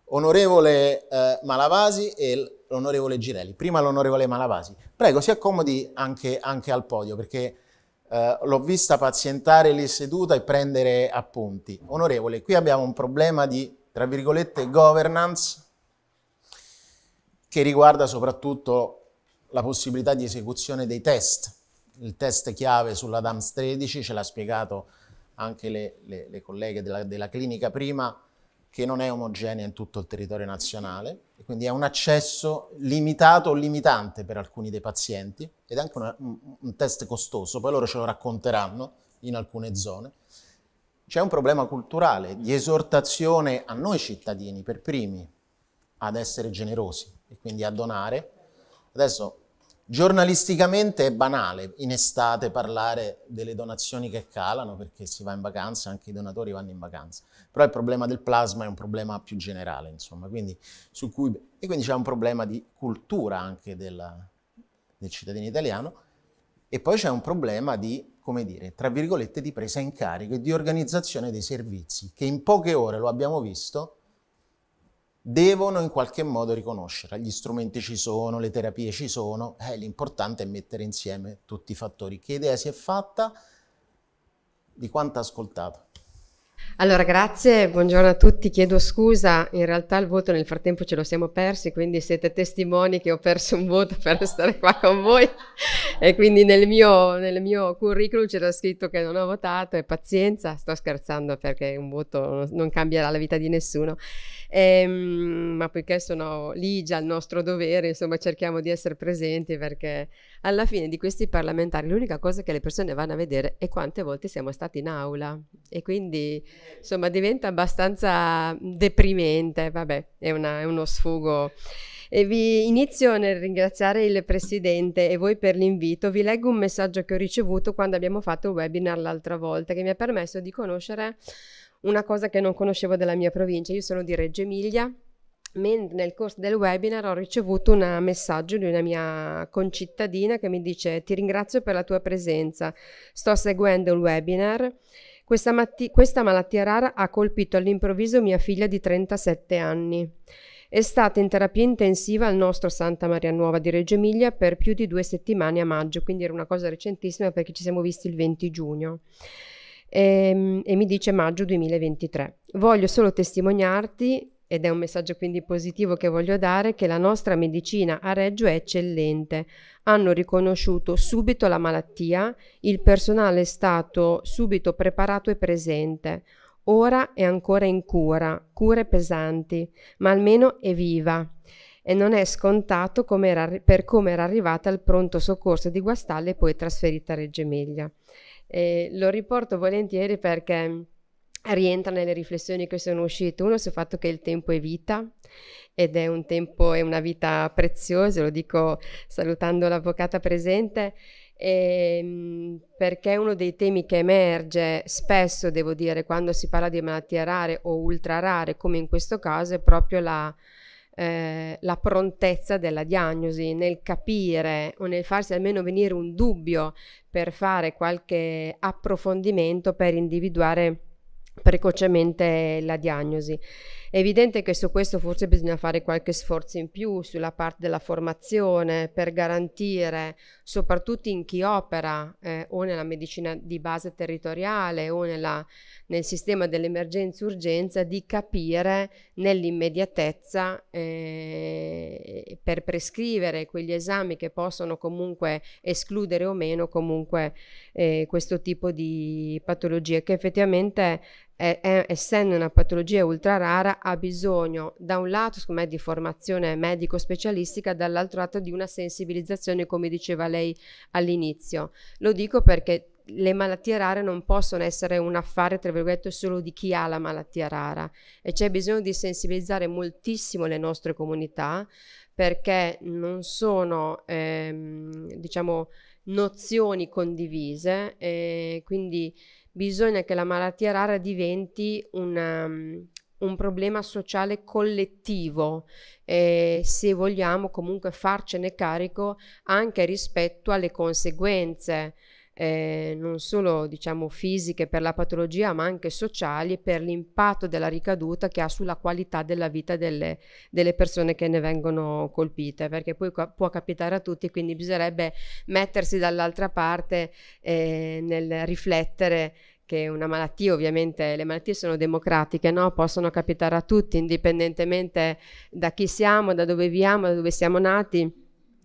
Onorevole eh, Malavasi e l'onorevole Girelli. Prima l'onorevole Malavasi. Prego, si accomodi anche, anche al podio perché eh, l'ho vista pazientare lì seduta e prendere appunti. Onorevole, qui abbiamo un problema di, tra virgolette, governance che riguarda soprattutto la possibilità di esecuzione dei test. Il test chiave sulla DAMS 13 ce l'ha spiegato anche le, le, le colleghe della, della, clinica prima, che non è omogenea in tutto il territorio nazionale, e quindi è un accesso limitato o limitante per alcuni dei pazienti, ed è anche una, un, un test costoso, poi loro ce lo racconteranno in alcune zone. C'è un problema culturale di esortazione a noi cittadini, per primi, ad essere generosi e quindi a donare. Adesso Giornalisticamente è banale in estate parlare delle donazioni che calano perché si va in vacanza, anche i donatori vanno in vacanza, però il problema del plasma è un problema più generale, insomma, quindi, cui, e quindi c'è un problema di cultura anche della, del cittadino italiano e poi c'è un problema di, come dire, tra virgolette, di presa in carico e di organizzazione dei servizi, che in poche ore, lo abbiamo visto, devono in qualche modo riconoscere. Gli strumenti ci sono, le terapie ci sono, eh, l'importante è mettere insieme tutti i fattori. Che idea si è fatta? Di quanto ha ascoltato? Allora, grazie, buongiorno a tutti, chiedo scusa, in realtà il voto nel frattempo ce lo siamo persi, quindi siete testimoni che ho perso un voto per stare qua con voi e quindi nel mio, nel mio curriculum c'era scritto che non ho votato e pazienza, sto scherzando perché un voto non cambierà la vita di nessuno ehm, ma poiché sono lì già il nostro dovere, insomma cerchiamo di essere presenti perché alla fine di questi parlamentari l'unica cosa che le persone vanno a vedere è quante volte siamo stati in aula e quindi insomma diventa abbastanza deprimente, vabbè è, una, è uno sfugo. E vi inizio nel ringraziare il Presidente e voi per l'invito. Vi leggo un messaggio che ho ricevuto quando abbiamo fatto il webinar l'altra volta, che mi ha permesso di conoscere una cosa che non conoscevo della mia provincia. Io sono di Reggio Emilia, mentre nel corso del webinar ho ricevuto un messaggio di una mia concittadina che mi dice ti ringrazio per la tua presenza, sto seguendo il webinar. Questa, matti- questa malattia rara ha colpito all'improvviso mia figlia di 37 anni. È stata in terapia intensiva al nostro Santa Maria Nuova di Reggio Emilia per più di due settimane a maggio, quindi era una cosa recentissima perché ci siamo visti il 20 giugno e, ehm, e mi dice maggio 2023. Voglio solo testimoniarti ed è un messaggio quindi positivo che voglio dare, che la nostra medicina a Reggio è eccellente. Hanno riconosciuto subito la malattia, il personale è stato subito preparato e presente. Ora è ancora in cura, cure pesanti, ma almeno è viva. E non è scontato come era, per come era arrivata al pronto soccorso di Guastalle e poi trasferita a Reggio Emilia. E lo riporto volentieri perché rientra nelle riflessioni che sono uscite. Uno sul fatto che il tempo è vita ed è un tempo e una vita preziosa, lo dico salutando l'avvocata presente, e, ehm, perché uno dei temi che emerge spesso, devo dire, quando si parla di malattie rare o ultra rare, come in questo caso, è proprio la eh, la prontezza della diagnosi, nel capire o nel farsi almeno venire un dubbio per fare qualche approfondimento per individuare precocemente la diagnosi. È evidente che su questo forse bisogna fare qualche sforzo in più sulla parte della formazione per garantire, soprattutto in chi opera eh, o nella medicina di base territoriale o nella, nel sistema dell'emergenza-urgenza, di capire nell'immediatezza eh, per prescrivere quegli esami che possono comunque escludere o meno comunque eh, questo tipo di patologie che effettivamente è, è, essendo una patologia ultra rara, ha bisogno da un lato secondo me di formazione medico-specialistica, dall'altro lato di una sensibilizzazione, come diceva lei all'inizio. Lo dico perché le malattie rare non possono essere un affare, tra virgolette, solo di chi ha la malattia rara e c'è bisogno di sensibilizzare moltissimo le nostre comunità perché non sono, ehm, diciamo, nozioni condivise, eh, quindi bisogna che la malattia rara diventi una, ehm, un problema sociale collettivo, eh, se vogliamo comunque farcene carico anche rispetto alle conseguenze eh, non solo diciamo fisiche per la patologia ma anche sociali per l'impatto della ricaduta che ha sulla qualità della vita delle, delle persone che ne vengono colpite perché poi ca- può capitare a tutti quindi bisognerebbe mettersi dall'altra parte eh, nel riflettere che una malattia, ovviamente le malattie sono democratiche, no? possono capitare a tutti, indipendentemente da chi siamo, da dove viviamo, da dove siamo nati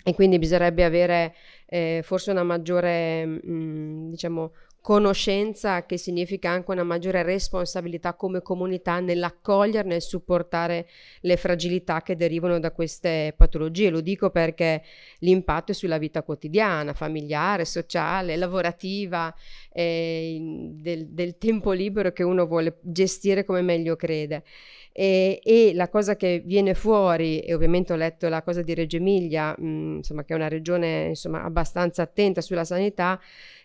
e quindi bisognerebbe avere eh, forse una maggiore, mh, mm, diciamo, conoscenza che significa anche una maggiore responsabilità come comunità nell'accogliere, nel supportare le fragilità che derivano da queste patologie. Lo dico perché l'impatto è sulla vita quotidiana, familiare, sociale, lavorativa, eh, del, del, tempo libero che uno vuole gestire come meglio crede. E, e, la cosa che viene fuori, e ovviamente ho letto la cosa di Reggio Emilia, mh, insomma, che è una regione insomma, abbastanza attenta sulla sanità,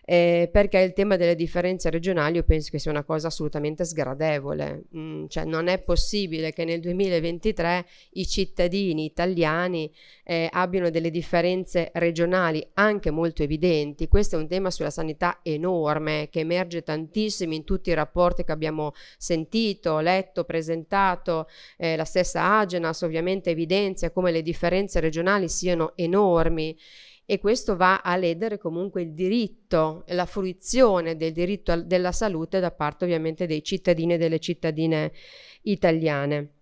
eh, perché il tema delle differenze regionali io penso che sia una cosa assolutamente sgradevole. Mm, cioè non è possibile che nel 2023 i cittadini italiani eh, abbiano delle differenze regionali anche molto evidenti. Questo è un tema sulla sanità enorme che emerge tantissimo in tutti i rapporti che abbiamo sentito, letto, presentato dato, eh, la stessa Agenas ovviamente evidenzia come le differenze regionali siano enormi e questo va a ledere comunque il diritto, la fruizione del diritto al, della salute da parte ovviamente dei cittadini e delle cittadine italiane.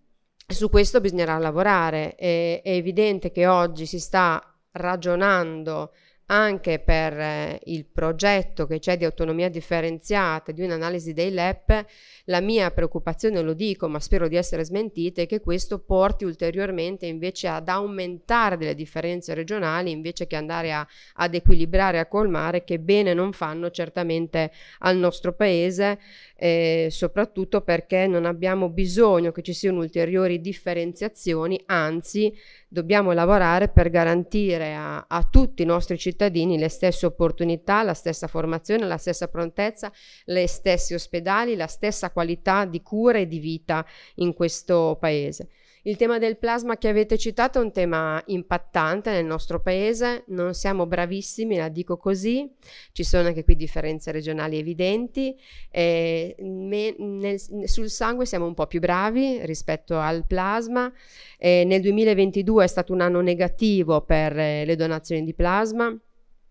Su questo bisognerà lavorare, è, è evidente che oggi si sta ragionando anche per eh, il progetto che c'è di autonomia differenziata, di un'analisi dei LEP, la mia preoccupazione, lo dico, ma spero di essere smentita, è che questo porti ulteriormente invece ad aumentare delle differenze regionali invece che andare a, ad equilibrare, a colmare, che bene non fanno certamente al nostro paese eh, soprattutto perché non abbiamo bisogno che ci siano ulteriori differenziazioni, anzi dobbiamo lavorare per garantire a, a tutti i nostri cittadini le stesse opportunità, la stessa formazione, la stessa prontezza, gli stessi ospedali, la stessa qualità di cura e di vita in questo paese. Il tema del plasma che avete citato è un tema impattante nel nostro paese, non siamo bravissimi, la dico così, ci sono anche qui differenze regionali evidenti, eh, me, nel, sul sangue siamo un po' più bravi rispetto al plasma, eh, nel 2022 è stato un anno negativo per eh, le donazioni di plasma,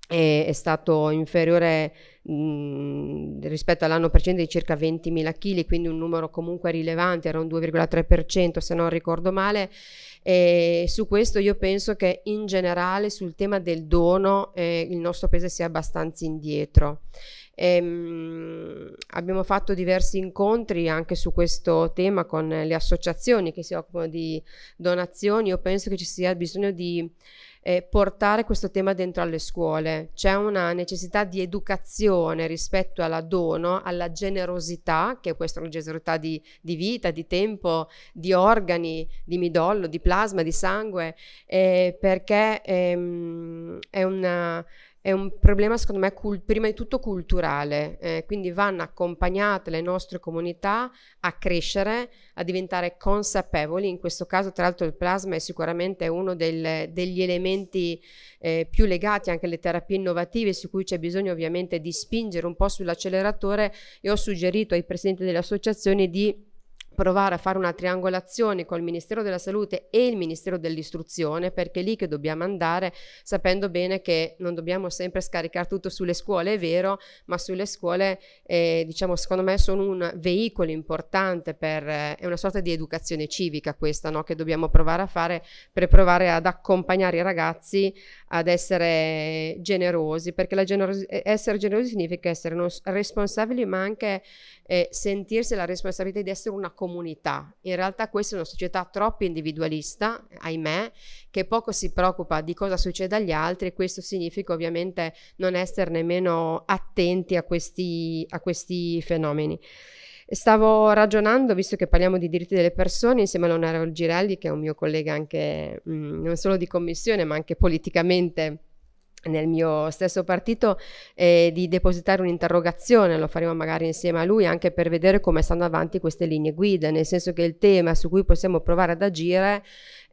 è stato inferiore Mm, rispetto all'anno precedente di circa 20.000 kg, quindi un numero comunque rilevante, era un 2,3% se non ricordo male. E su questo io penso che in generale sul tema del dono eh, il nostro paese sia abbastanza indietro. Ehm, abbiamo fatto diversi incontri anche su questo tema con le associazioni che si occupano di donazioni. Io penso che ci sia bisogno di eh, portare questo tema dentro alle scuole. C'è una necessità di educazione rispetto alla dono, alla generosità, che è questa una generosità di, di, vita, di tempo, di organi, di midollo, di plasma, di sangue, eh, perché ehm, è una è un problema secondo me cul- prima di tutto culturale, eh, quindi vanno accompagnate le nostre comunità a crescere, a diventare consapevoli, in questo caso tra l'altro il plasma è sicuramente uno del, degli elementi eh, più legati anche alle terapie innovative su cui c'è bisogno ovviamente di spingere un po' sull'acceleratore e ho suggerito ai presidenti delle associazioni di provare a fare una triangolazione col Ministero della Salute e il Ministero dell'Istruzione, perché è lì che dobbiamo andare, sapendo bene che non dobbiamo sempre scaricare tutto sulle scuole, è vero, ma sulle scuole, eh, diciamo, secondo me sono un veicolo importante per, eh, è una sorta di educazione civica questa, no? che dobbiamo provare a fare per provare ad accompagnare i ragazzi ad essere generosi, perché generos- essere generosi significa essere responsabili, ma anche eh, sentirsi la responsabilità di essere una comunità. In realtà questa è una società troppo individualista, ahimè, che poco si preoccupa di cosa succede agli altri e questo significa ovviamente non essere nemmeno attenti a questi, a questi fenomeni. Stavo ragionando, visto che parliamo di diritti delle persone, insieme a Leonardo Girelli, che è un mio collega anche mh, mm, non solo di commissione, ma anche politicamente nel mio stesso partito eh, di depositare un'interrogazione, lo faremo magari insieme a lui anche per vedere come stanno avanti queste linee guida, nel senso che il tema su cui possiamo provare ad agire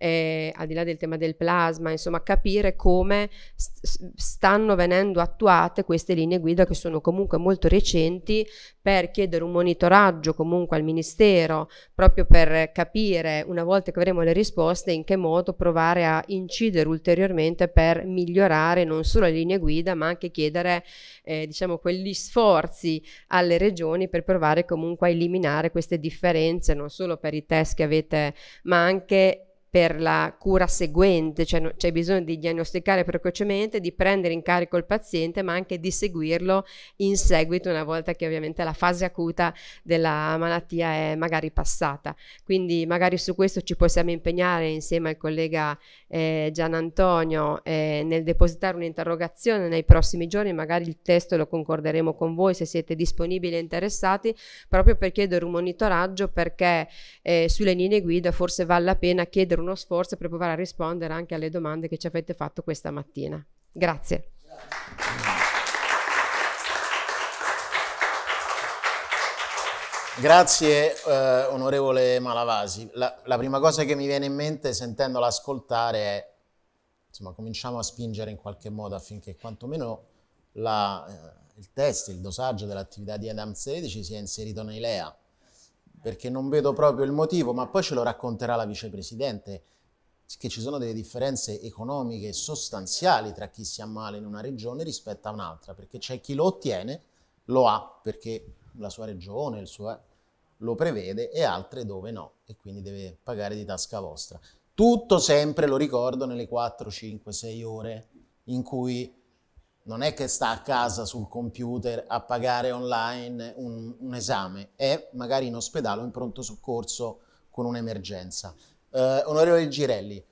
eh, al di là del tema del plasma, insomma capire come st- stanno venendo attuate queste linee guida che sono comunque molto recenti per chiedere un monitoraggio comunque al Ministero, proprio per capire una volta che avremo le risposte in che modo provare a incidere ulteriormente per migliorare non solo le linee guida ma anche chiedere eh, diciamo quegli sforzi alle regioni per provare comunque a eliminare queste differenze non solo per i test che avete ma anche per la cura seguente, cioè no, c'è bisogno di diagnosticare precocemente, di prendere in carico il paziente, ma anche di seguirlo in seguito una volta che ovviamente la fase acuta della malattia è magari passata. Quindi magari su questo ci possiamo impegnare insieme al collega eh, Gian Antonio eh, nel depositare un'interrogazione nei prossimi giorni, magari il testo lo concorderemo con voi se siete disponibili e interessati, proprio per chiedere un monitoraggio perché eh, sulle linee guida forse vale la pena chiedere uno sforzo per provare a rispondere anche alle domande che ci avete fatto questa mattina. Grazie. Grazie. Grazie eh, onorevole Malavasi. La, la, prima cosa che mi viene in mente sentendola ascoltare è, insomma, cominciamo a spingere in qualche modo affinché quantomeno la, eh, il test, il dosaggio dell'attività di Adam 16 sia inserito nei LEA, perché non vedo proprio il motivo, ma poi ce lo racconterà la vicepresidente, che ci sono delle differenze economiche sostanziali tra chi si ammala in una regione rispetto a un'altra, perché c'è chi lo ottiene, lo ha, perché la sua regione suo, eh, lo prevede e altre dove no e quindi deve pagare di tasca vostra. Tutto sempre, lo ricordo, nelle 4, 5, 6 ore in cui non è che sta a casa sul computer a pagare online un, un esame, è magari in ospedale o in pronto soccorso con un'emergenza. Eh, onorevole Girelli,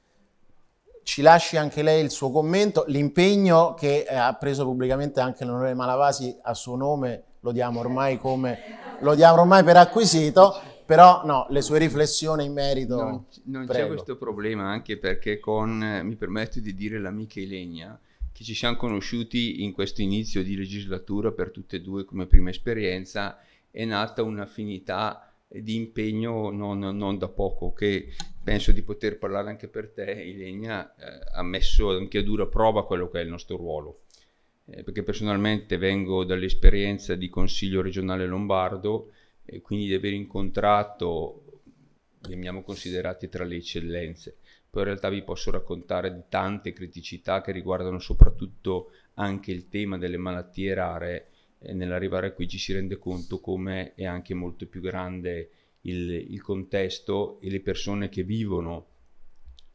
ci lasci anche lei il suo commento, l'impegno che ha preso pubblicamente anche l'onorevole Malavasi a suo nome lo diamo ormai, come, lo diamo ormai per acquisito, però no, le sue riflessioni in merito... Non, non c'è questo problema anche perché con, eh, mi permetto di dire, l'amica Ilenia, che ci siamo conosciuti in questo inizio di legislatura per tutte e due come prima esperienza, è nata un'affinità di impegno non, non da poco, che penso di poter parlare anche per te, Ilenia, eh, ha messo anche a dura prova quello che è il nostro ruolo. Eh, perché personalmente vengo dall'esperienza di consiglio regionale lombardo e quindi di aver incontrato, veniamo considerati tra le eccellenze. Poi in realtà vi posso raccontare di tante criticità che riguardano soprattutto anche il tema delle malattie rare e nell'arrivare qui ci si rende conto come è anche molto più grande il, il contesto e le persone che vivono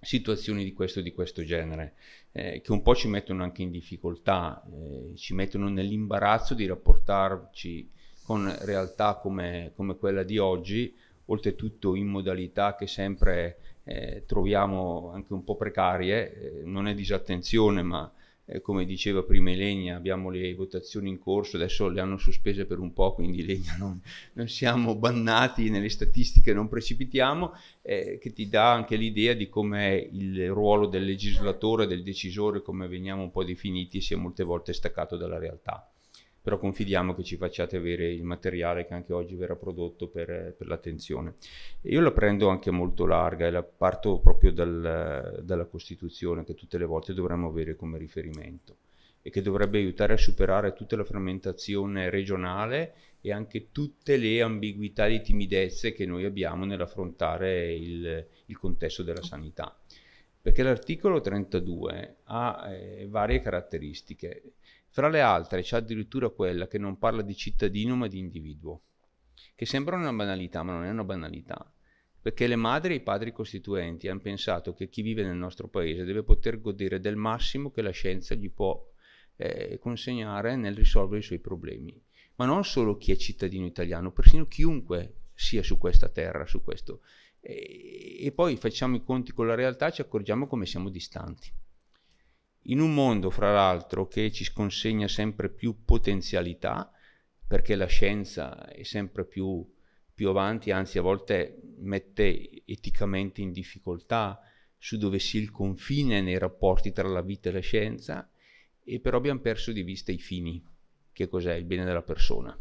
situazioni di questo, di questo genere, eh, che un po' ci mettono anche in difficoltà, eh, ci mettono nell'imbarazzo di rapportarci con realtà come, come, quella di oggi, oltretutto in modalità che sempre eh, troviamo anche un po' precarie, eh, non è disattenzione ma eh, come diceva prima Elegna, abbiamo le votazioni in corso, adesso le hanno sospese per un po', quindi Elegna non, non siamo bannati nelle statistiche, non precipitiamo, eh, che ti dà anche l'idea di come il ruolo del legislatore, del decisore, come veniamo un po' definiti, sia molte volte staccato dalla realtà però confidiamo che ci facciate avere il materiale che anche oggi verrà prodotto per, eh, per l'attenzione. Io la prendo anche molto larga e la parto proprio dal, dalla Costituzione che tutte le volte dovremmo avere come riferimento e che dovrebbe aiutare a superare tutta la frammentazione regionale e anche tutte le ambiguità e timidezze che noi abbiamo nell'affrontare il, il contesto della sanità. Perché l'articolo 32 ha eh, varie caratteristiche fra le altre c'è addirittura quella che non parla di cittadino ma di individuo, che sembra una banalità ma non è una banalità, perché le madri e i padri costituenti hanno pensato che chi vive nel nostro paese deve poter godere del massimo che la scienza gli può eh, consegnare nel risolvere i suoi problemi, ma non solo chi è cittadino italiano, persino chiunque sia su questa terra, su questo. E, e poi facciamo i conti con la realtà e ci accorgiamo come siamo distanti in un mondo, fra l'altro, che ci consegna sempre più potenzialità, perché la scienza è sempre più, più avanti, anzi a volte mette eticamente in difficoltà su dove sia il confine nei rapporti tra la vita e la scienza, e però abbiamo perso di vista i fini, che cos'è il bene della persona.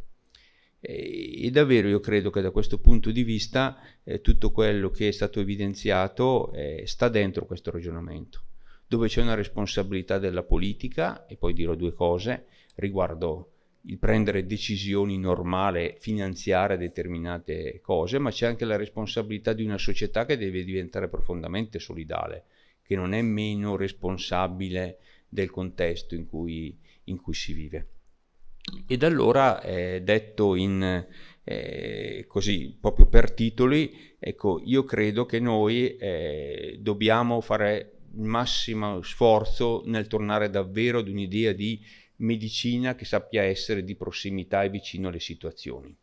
E, davvero io credo che da questo punto di vista eh, tutto quello che è stato evidenziato eh, sta dentro questo ragionamento dove c'è una responsabilità della politica, e poi dirò due cose riguardo il prendere decisioni normale, finanziare determinate cose, ma c'è anche la responsabilità di una società che deve diventare profondamente solidale, che non è meno responsabile del contesto in cui, in cui si vive. Ed allora, eh, detto in, eh, così, proprio per titoli, ecco, io credo che noi eh, dobbiamo fare il massimo sforzo nel tornare davvero ad un'idea di medicina che sappia essere di prossimità e vicino alle situazioni.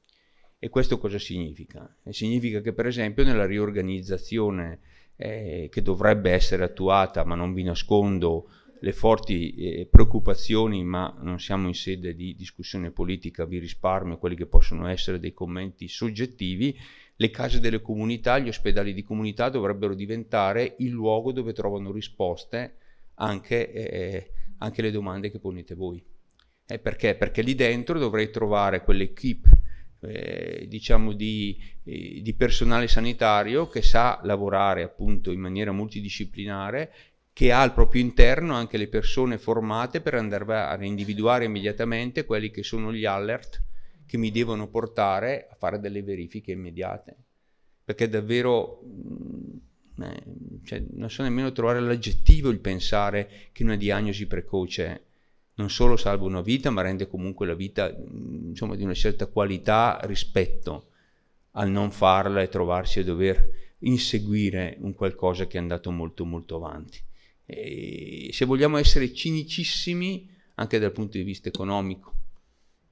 E questo cosa significa? significa che per esempio nella riorganizzazione eh, che dovrebbe essere attuata, ma non vi nascondo le forti eh, preoccupazioni, ma non siamo in sede di discussione politica, vi risparmio quelli che possono essere dei commenti soggettivi, le case delle comunità, gli ospedali di comunità dovrebbero diventare il luogo dove trovano risposte anche, eh, anche le domande che ponete voi. Eh, perché? Perché lì dentro dovrei trovare quell'equipe eh, diciamo di, eh, di, personale sanitario che sa lavorare appunto in maniera multidisciplinare, che ha al proprio interno anche le persone formate per andare a individuare immediatamente quelli che sono gli alert che mi devono portare a fare delle verifiche immediate. Perché davvero mh, mm, eh, cioè, non so nemmeno trovare l'aggettivo il pensare che una diagnosi precoce non solo salva una vita, ma rende comunque la vita mm, insomma, di una certa qualità rispetto al non farla e trovarsi a dover inseguire un qualcosa che è andato molto molto avanti. E se vogliamo essere cinicissimi anche dal punto di vista economico,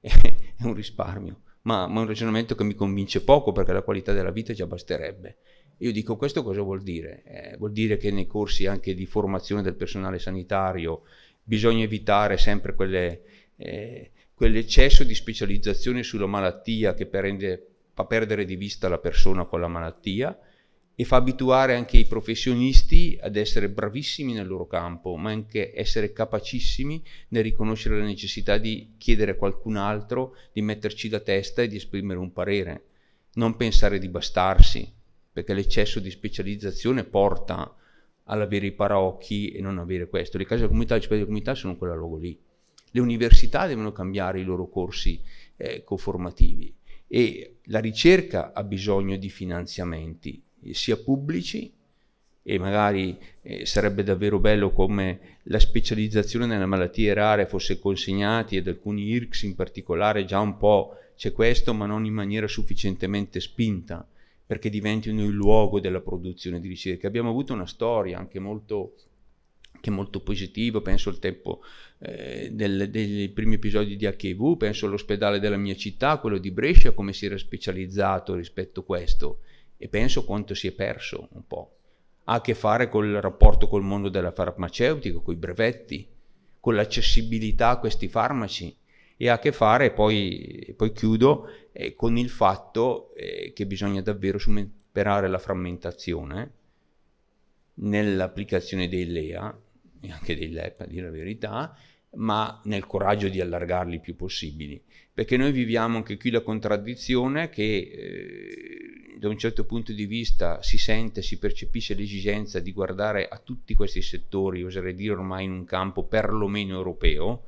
è un risparmio, ma, ma è un ragionamento che mi convince poco perché la qualità della vita già basterebbe. Io dico questo cosa vuol dire? Eh, vuol dire che nei corsi anche di formazione del personale sanitario bisogna evitare sempre quelle, eh, quell'eccesso di specializzazione sulla malattia che prende, fa perdere di vista la persona con la malattia e fa abituare anche i professionisti ad essere bravissimi nel loro campo, ma anche essere capacissimi nel riconoscere la necessità di chiedere a qualcun altro di metterci la testa e di esprimere un parere, non pensare di bastarsi, perché l'eccesso di specializzazione porta all'avere i paraocchi e non avere questo. Le case della comunità, le città comunità sono quella luogo lì. Le università devono cambiare i loro corsi eh, conformativi e la ricerca ha bisogno di finanziamenti sia pubblici e magari eh, sarebbe davvero bello come la specializzazione nelle malattie rare fosse consegnati ed alcuni IRCS in particolare già un po' c'è questo ma non in maniera sufficientemente spinta perché diventino il luogo della produzione di ricerca. Abbiamo avuto una storia anche molto, anche molto positiva, penso al tempo eh, del, dei primi episodi di HIV, penso all'ospedale della mia città, quello di Brescia, come si era specializzato rispetto a questo e penso quanto si è perso un po'. Ha a che fare col rapporto col mondo della farmaceutica, con i brevetti, con l'accessibilità a questi farmaci e ha a che fare, poi, poi chiudo, eh, con il fatto eh, che bisogna davvero superare la frammentazione nell'applicazione dei LEA e anche dei LEP, a dire la verità, ma nel coraggio di allargarli il più possibile. Perché noi viviamo anche qui la contraddizione che eh, da un certo punto di vista si sente, si percepisce l'esigenza di guardare a tutti questi settori, oserei dire ormai in un campo perlomeno europeo,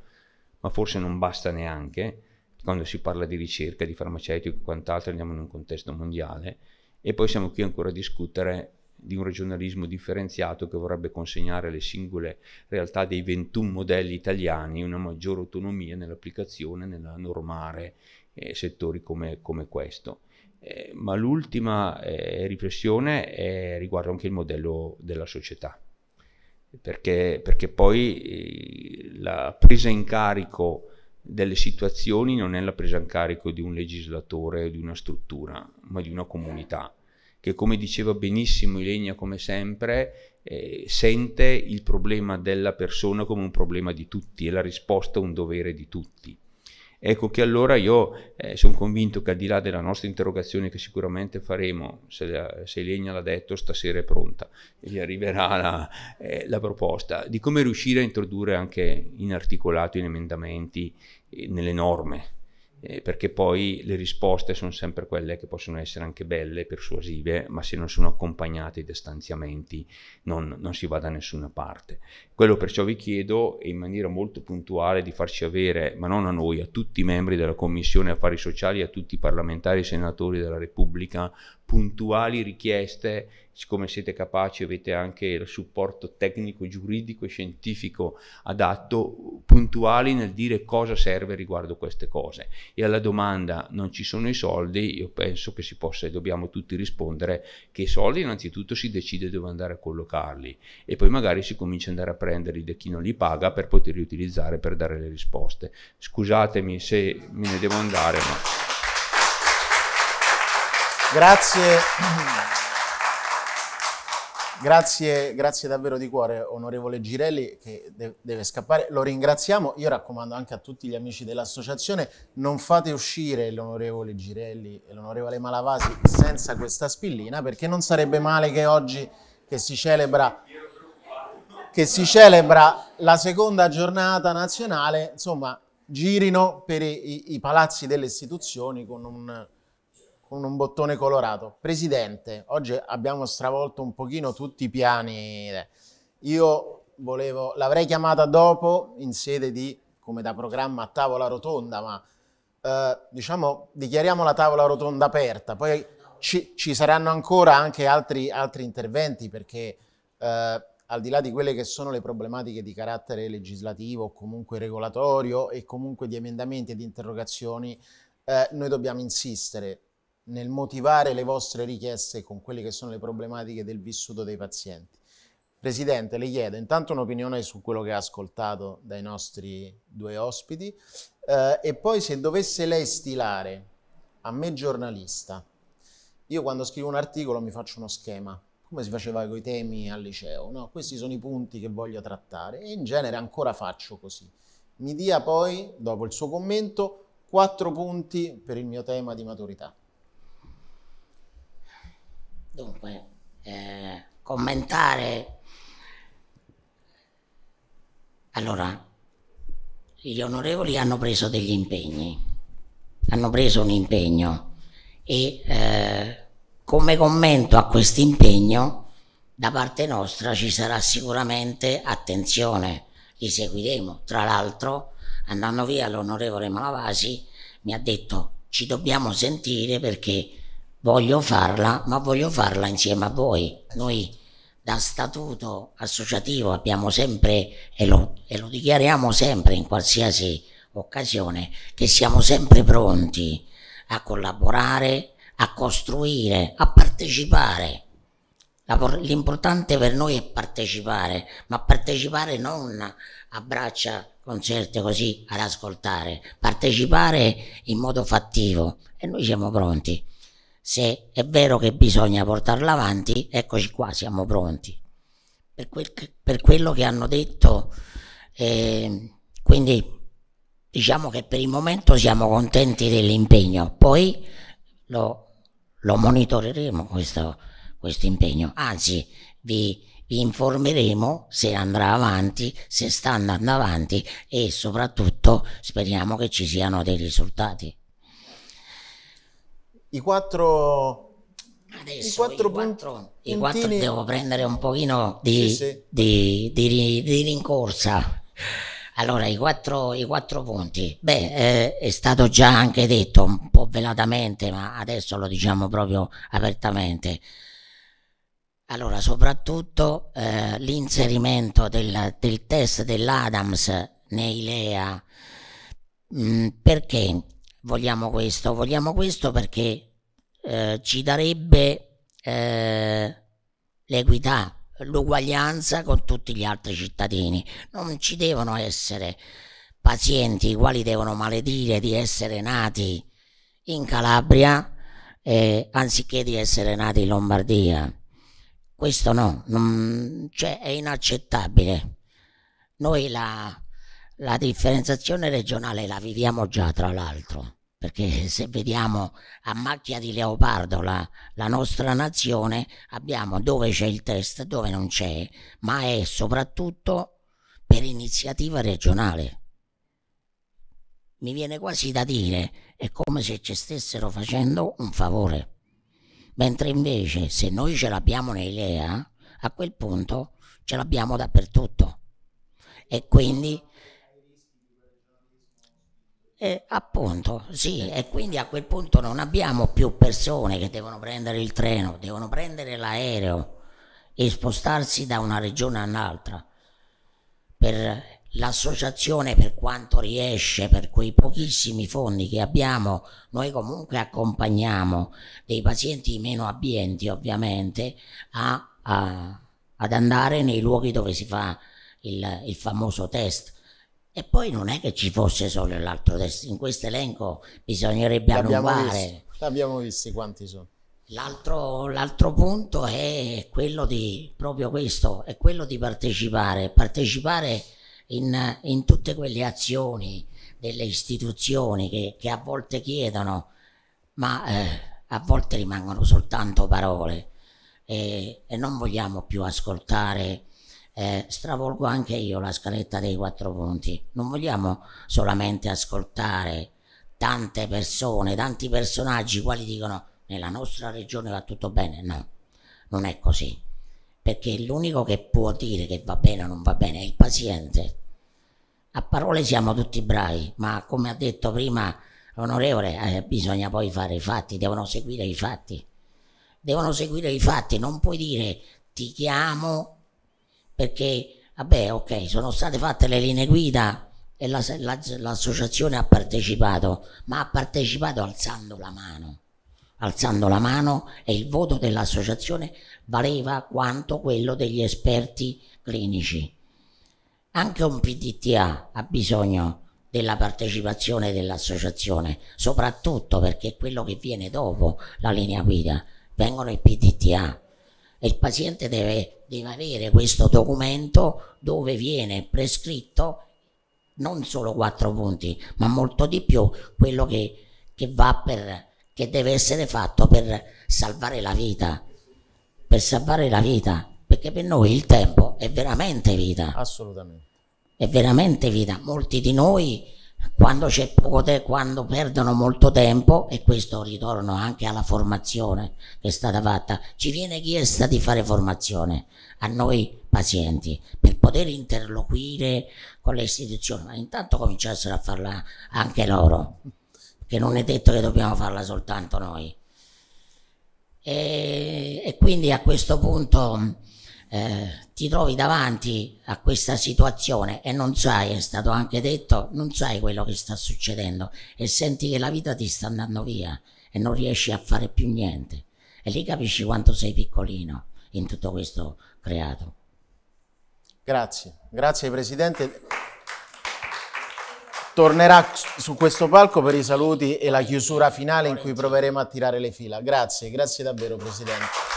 ma forse non basta neanche, quando si parla di ricerca, di farmaceutico e quant'altro, andiamo in un contesto mondiale, e poi siamo qui ancora a discutere di un regionalismo differenziato che vorrebbe consegnare alle singole realtà dei 21 modelli italiani una maggiore autonomia nell'applicazione, nella normare eh, settori come, come questo. Eh, ma l'ultima eh, riflessione è, eh, riguarda anche il modello della società, perché, perché poi eh, la presa in carico delle situazioni non è la presa in carico di un legislatore o di una struttura, ma di una comunità che come diceva benissimo Ilegna come sempre, eh, sente il problema della persona come un problema di tutti e la risposta un dovere di tutti. Ecco che allora io eh, sono convinto che al di là della nostra interrogazione che sicuramente faremo, se, la, se Legna l'ha detto, stasera è pronta, gli arriverà la, eh, la, proposta di come riuscire a introdurre anche in articolato, in emendamenti, eh, nelle norme, eh, perché poi le risposte sono sempre quelle che possono essere anche belle, persuasive, ma se non sono accompagnate da stanziamenti non, non si va da nessuna parte. Quello perciò vi chiedo in maniera molto puntuale di farci avere, ma non a noi, a tutti i membri della Commissione Affari Sociali, a tutti i parlamentari e senatori della Repubblica, puntuali richieste, siccome siete capaci avete anche il supporto tecnico, giuridico e scientifico adatto, puntuali nel dire cosa serve riguardo queste cose. E alla domanda non ci sono i soldi, io penso che si possa e dobbiamo tutti rispondere che i soldi innanzitutto si decide dove andare a collocarli e poi magari si comincia ad andare a prenderli da chi non li paga per poterli utilizzare per dare le risposte. Scusatemi se me ne devo andare, ma... Grazie. grazie. Grazie, davvero di cuore, onorevole Girelli, che de- deve scappare. Lo ringraziamo. Io raccomando anche a tutti gli amici dell'associazione, non fate uscire l'onorevole Girelli e l'onorevole Malavasi senza questa spillina, perché non sarebbe male che oggi che si celebra che si celebra la seconda giornata nazionale, insomma, girino per i, i palazzi delle istituzioni con un, con un, bottone colorato. Presidente, oggi abbiamo stravolto un pochino tutti i piani. Io volevo, l'avrei chiamata dopo in sede di, come da programma, a tavola rotonda, ma eh, diciamo, dichiariamo la tavola rotonda aperta. Poi ci, ci saranno ancora anche altri, altri interventi perché... Eh, al di là di quelle che sono le problematiche di carattere legislativo o comunque regolatorio e comunque di emendamenti e di interrogazioni, eh, noi dobbiamo insistere nel motivare le vostre richieste con quelle che sono le problematiche del vissuto dei pazienti. Presidente, le chiedo intanto un'opinione su quello che ha ascoltato dai nostri due ospiti eh, e poi se dovesse lei stilare a me giornalista, io quando scrivo un articolo mi faccio uno schema, come si faceva con i temi al liceo, no? questi sono i punti che voglio trattare e in genere ancora faccio così. Mi dia poi, dopo il suo commento, quattro punti per il mio tema di maturità. Dunque, eh, commentare. Allora, gli onorevoli hanno preso degli impegni, hanno preso un impegno e eh, come commento a questo impegno, da parte nostra ci sarà sicuramente attenzione, li seguiremo. Tra l'altro, andando via l'onorevole Malavasi mi ha detto ci dobbiamo sentire perché voglio farla, ma voglio farla insieme a voi. Noi da statuto associativo abbiamo sempre, e lo, e lo dichiariamo sempre in qualsiasi occasione, che siamo sempre pronti a collaborare a costruire, a partecipare. L'importante per noi è partecipare, ma partecipare non a braccia concerte così ad ascoltare, partecipare in modo fattivo e noi siamo pronti. Se è vero che bisogna portarla avanti, eccoci qua, siamo pronti. Per, quel che, per quello che hanno detto, eh, quindi diciamo che per il momento siamo contenti dell'impegno, poi lo lo monitoreremo questo, questo impegno, anzi vi, vi, informeremo se andrà avanti, se sta andando avanti e soprattutto speriamo che ci siano dei risultati. I quattro... Adesso i quattro, i quattro, i quattro devo prendere un pochino di, sì, sì. di, di, di rincorsa. Allora, i quattro, i quattro punti. Beh, eh, è stato già anche detto un po' velatamente, ma adesso lo diciamo proprio apertamente. Allora, soprattutto eh, l'inserimento del, del, test dell'Adams nei LEA. Mm, perché vogliamo questo? Vogliamo questo perché eh, ci darebbe eh, l'equità l'uguaglianza con tutti gli altri cittadini. Non ci devono essere pazienti i quali devono maledire di essere nati in Calabria eh, anziché di essere nati in Lombardia. Questo no, non, cioè, è inaccettabile. Noi la, la differenziazione regionale la viviamo già, tra l'altro perché se vediamo a macchia di leopardo la, la, nostra nazione, abbiamo dove c'è il test, dove non c'è, ma è soprattutto per iniziativa regionale. Mi viene quasi da dire, è come se ci stessero facendo un favore. Mentre invece se noi ce l'abbiamo nei LEA, a quel punto ce l'abbiamo dappertutto. E quindi e appunto, sì, e quindi a quel punto non abbiamo più persone che devono prendere il treno, devono prendere l'aereo e spostarsi da una regione all'altra. Per l'associazione, per quanto riesce, per quei pochissimi fondi che abbiamo, noi comunque accompagniamo dei pazienti meno abbienti, ovviamente, a, a, ad andare nei luoghi dove si fa il, il famoso test e poi non è che ci fosse solo l'altro destro, in questo elenco bisognerebbe l'abbiamo annullare. Visto, l'abbiamo visti quanti sono. L'altro, l'altro, punto è quello di, proprio questo, è quello di partecipare, partecipare in, in tutte quelle azioni delle istituzioni che, che a volte chiedono, ma eh, a volte rimangono soltanto parole e, e non vogliamo più ascoltare eh, stravolgo anche io la scaletta dei quattro punti. Non vogliamo solamente ascoltare tante persone, tanti personaggi quali dicono nella nostra regione va tutto bene. No, non è così. Perché l'unico che può dire che va bene o non va bene è il paziente. A parole siamo tutti bravi, ma come ha detto prima l'onorevole, eh, bisogna poi fare i fatti, devono seguire i fatti. Devono seguire i fatti, non puoi dire ti chiamo perché vabbè ok sono state fatte le linee guida e la, la, l'associazione ha partecipato ma ha partecipato alzando la mano alzando la mano e il voto dell'associazione valeva quanto quello degli esperti clinici anche un PDTA ha bisogno della partecipazione dell'associazione, soprattutto perché è quello che viene dopo la linea guida, vengono i PDTA e il paziente deve deve avere questo documento dove viene prescritto non solo quattro punti, ma molto di più quello che, che, per, che deve essere fatto per salvare la vita. Per salvare la vita, perché per noi il tempo è veramente vita. Assolutamente. È veramente vita. Molti di noi quando c'è poco quando perdono molto tempo, e questo ritorno anche alla formazione che è stata fatta, ci viene chiesta di fare formazione a noi pazienti per poter interloquire con le istituzioni, ma intanto cominciassero a farla anche loro, che non è detto che dobbiamo farla soltanto noi. E, e quindi a questo punto eh, ti trovi davanti a questa situazione e non sai, è stato anche detto, non sai quello che sta succedendo e senti che la vita ti sta andando via e non riesci a fare più niente. E lì capisci quanto sei piccolino in tutto questo creato. Grazie, grazie Presidente. Tornerà su questo palco per i saluti e la chiusura finale in cui proveremo a tirare le fila. Grazie, grazie davvero Presidente.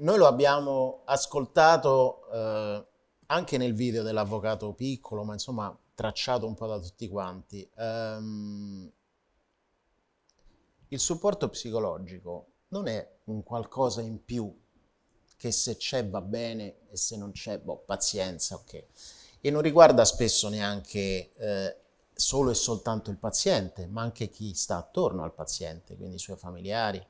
Noi lo abbiamo ascoltato eh, anche nel video dell'avvocato piccolo, ma insomma tracciato un po' da tutti quanti. Um, il supporto psicologico non è un qualcosa in più che se c'è va bene e se non c'è, boh, pazienza, ok. E non riguarda spesso neanche eh, solo e soltanto il paziente, ma anche chi sta attorno al paziente, quindi i suoi familiari,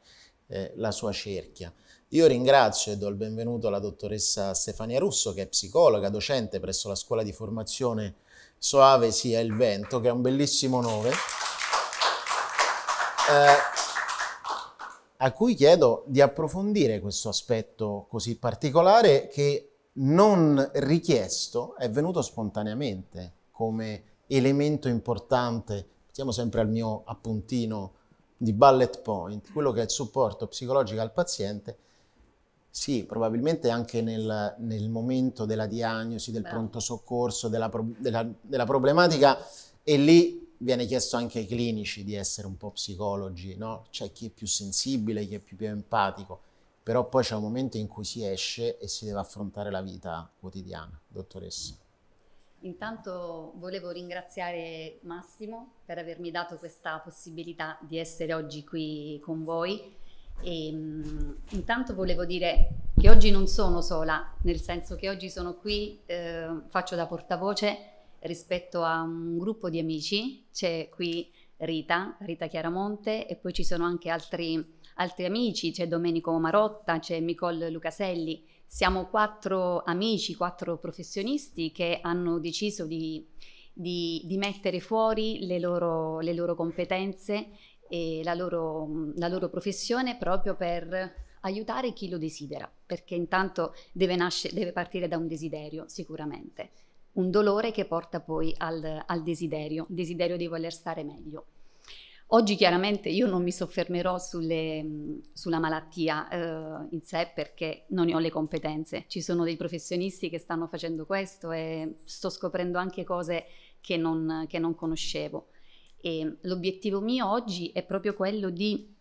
eh, la sua cerchia. Io ringrazio e do il benvenuto alla dottoressa Stefania Russo, che è psicologa, docente presso la scuola di formazione Soave Sia il Vento, che è un bellissimo nome, eh, a cui chiedo di approfondire questo aspetto così particolare che non richiesto è venuto spontaneamente come elemento importante, mettiamo sempre al mio appuntino di bullet point, quello che è il supporto psicologico al paziente sì, probabilmente anche nel, nel momento della diagnosi, del Beh. pronto soccorso, della, pro, della, della problematica e lì viene chiesto anche ai clinici di essere un po' psicologi, no? C'è chi è più sensibile, chi è più, più empatico, però poi c'è un momento in cui si esce e si deve affrontare la vita quotidiana, dottoressa. Intanto volevo ringraziare Massimo per avermi dato questa possibilità di essere oggi qui con voi e, ehm, mh, intanto volevo dire che oggi non sono sola, nel senso che oggi sono qui, eh, faccio da portavoce rispetto a un gruppo di amici, c'è qui Rita, Rita Chiaramonte e poi ci sono anche altri, altri amici, c'è Domenico Marotta, c'è Nicole Lucaselli, siamo quattro amici, quattro professionisti che hanno deciso di, di, di mettere fuori le loro, le loro competenze e la loro, mm, la loro professione proprio per aiutare chi lo desidera, perché intanto deve, nasce, deve partire da un desiderio sicuramente, un dolore che porta poi al, al desiderio, il desiderio di voler stare meglio. Oggi chiaramente io non mi soffermerò sulle, mm, sulla malattia eh, in sé perché non ne ho le competenze, ci sono dei professionisti che stanno facendo questo e sto scoprendo anche cose che non, che non conoscevo e l'obiettivo mio oggi è proprio quello di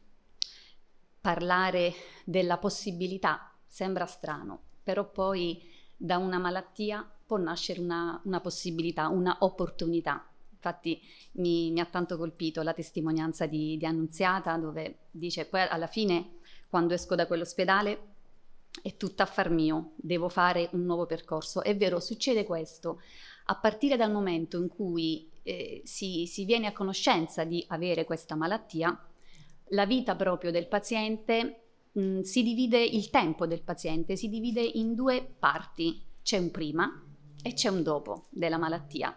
parlare della possibilità, sembra strano, però poi da una malattia può nascere una, una possibilità, una opportunità. Infatti mi, mi, ha tanto colpito la testimonianza di, di Annunziata dove dice poi alla fine quando esco da quell'ospedale è tutto affar mio, devo fare un nuovo percorso. È vero, succede questo, a partire dal momento in cui eh, si, si viene a conoscenza di avere questa malattia, la vita proprio del paziente mh, mm, si divide, il tempo del paziente si divide in due parti. C'è un prima e c'è un dopo della malattia.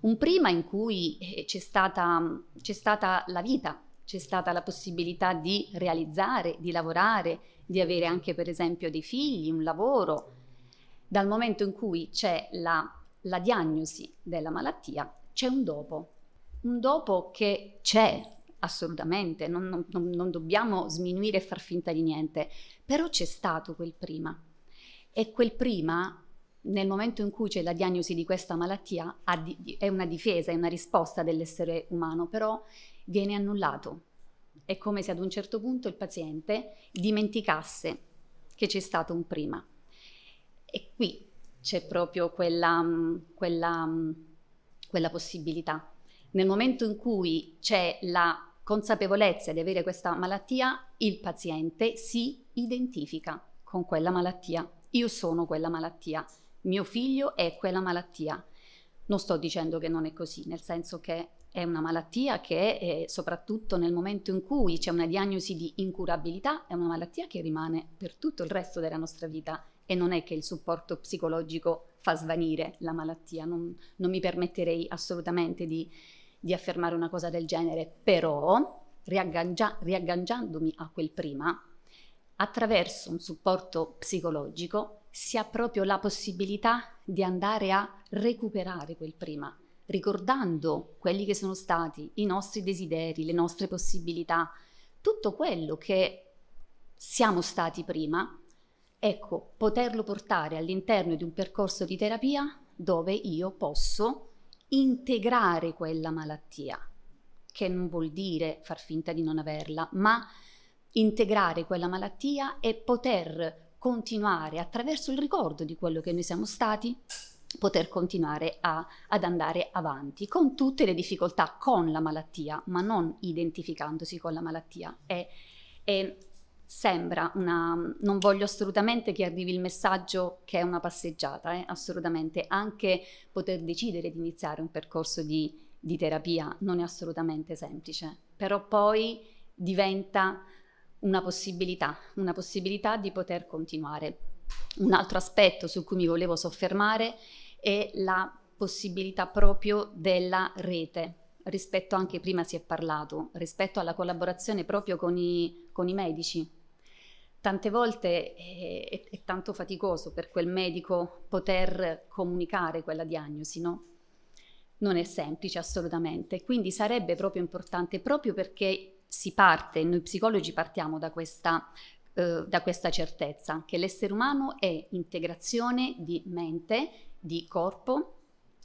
Un prima in cui eh, c'è, stata, c'è stata la vita, c'è stata la possibilità di realizzare, di lavorare, di avere anche per esempio dei figli, un lavoro. Dal momento in cui c'è la la diagnosi della malattia, c'è un dopo, un dopo che c'è assolutamente, non, non, non, dobbiamo sminuire e far finta di niente, però c'è stato quel prima e quel prima nel momento in cui c'è la diagnosi di questa malattia è una difesa, è una risposta dell'essere umano, però viene annullato. È come se ad un certo punto il paziente dimenticasse che c'è stato un prima. E qui c'è proprio quella, mm, quella, mm, quella possibilità. Nel momento in cui c'è la consapevolezza di avere questa malattia, il paziente si identifica con quella malattia. Io sono quella malattia, mio figlio è quella malattia. Non sto dicendo che non è così, nel senso che è una malattia che è, soprattutto nel momento in cui c'è una diagnosi di incurabilità, è una malattia che rimane per tutto il resto della nostra vita e non è che il supporto psicologico fa svanire la malattia, non, non mi permetterei assolutamente di, di, affermare una cosa del genere, però riaggancia, riagganciandomi a quel prima, attraverso un supporto psicologico si ha proprio la possibilità di andare a recuperare quel prima, ricordando quelli che sono stati i nostri desideri, le nostre possibilità, tutto quello che siamo stati prima Ecco, poterlo portare all'interno di un percorso di terapia dove io posso integrare quella malattia, che non vuol dire far finta di non averla, ma integrare quella malattia e poter continuare attraverso il ricordo di quello che noi siamo stati, poter continuare a, ad andare avanti con tutte le difficoltà con la malattia, ma non identificandosi con la malattia. È, è, sembra una... non voglio assolutamente che arrivi il messaggio che è una passeggiata, eh? assolutamente, anche poter decidere di iniziare un percorso di, di terapia non è assolutamente semplice, però poi diventa una possibilità, una possibilità di poter continuare. Un altro aspetto su cui mi volevo soffermare è la possibilità proprio della rete, rispetto anche prima si è parlato, rispetto alla collaborazione proprio con i, con i medici, tante volte è, è, è, tanto faticoso per quel medico poter comunicare quella diagnosi, no? Non è semplice assolutamente, quindi sarebbe proprio importante, proprio perché si parte, noi psicologi partiamo da questa, eh, da questa certezza, che l'essere umano è integrazione di mente, di corpo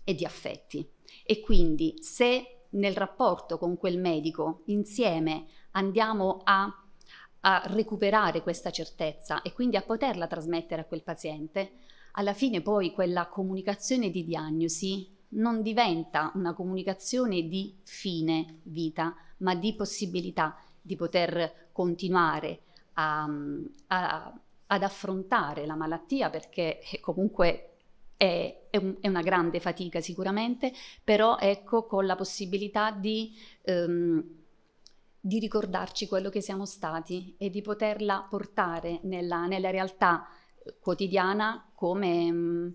e di affetti. E quindi se nel rapporto con quel medico insieme andiamo a a recuperare questa certezza e quindi a poterla trasmettere a quel paziente, alla fine poi quella comunicazione di diagnosi non diventa una comunicazione di fine vita, ma di possibilità di poter continuare a, a, ad affrontare la malattia perché eh, comunque è, è, un, è, una grande fatica sicuramente, però ecco con la possibilità di... Ehm, di ricordarci quello che siamo stati e di poterla portare nella, nella realtà quotidiana come, mm,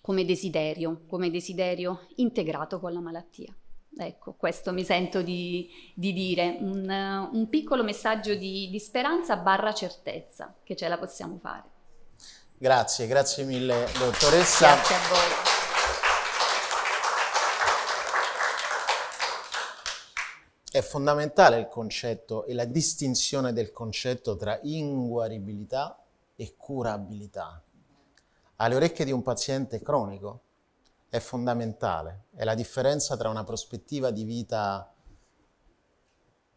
come, desiderio, come desiderio integrato con la malattia. Ecco, questo mi sento di, di dire, un, un, piccolo messaggio di, di speranza barra certezza che ce la possiamo fare. Grazie, grazie mille dottoressa. Grazie a voi. è fondamentale il concetto e la distinzione del concetto tra inguaribilità e curabilità. Alle orecchie di un paziente cronico è fondamentale, è la differenza tra una prospettiva di vita,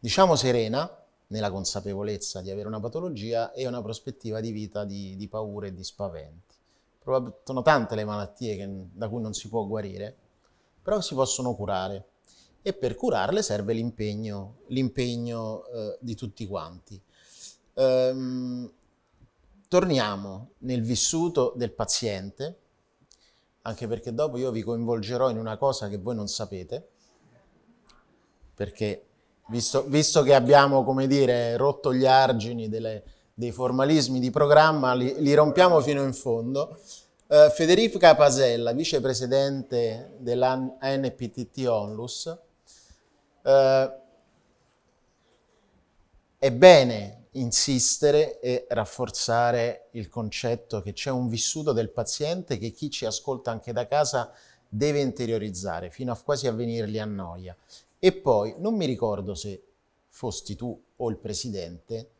diciamo serena, nella consapevolezza di avere una patologia, e una prospettiva di vita di, di paure e di spaventi. Probab- sono tante le malattie che, da cui non si può guarire, però si possono curare e per curarle serve l'impegno, l'impegno eh, di tutti quanti. Ehm, torniamo nel vissuto del paziente, anche perché dopo io vi coinvolgerò in una cosa che voi non sapete, perché visto, visto che abbiamo, come dire, rotto gli argini delle, dei formalismi di programma, li, li rompiamo fino in fondo. Eh, Federica Pasella, vicepresidente dell'ANPTT Onlus, eh, è bene insistere e rafforzare il concetto che c'è un vissuto del paziente che chi ci ascolta anche da casa deve interiorizzare fino a quasi a venirgli a noia. E poi, non mi ricordo se fosti tu o il presidente,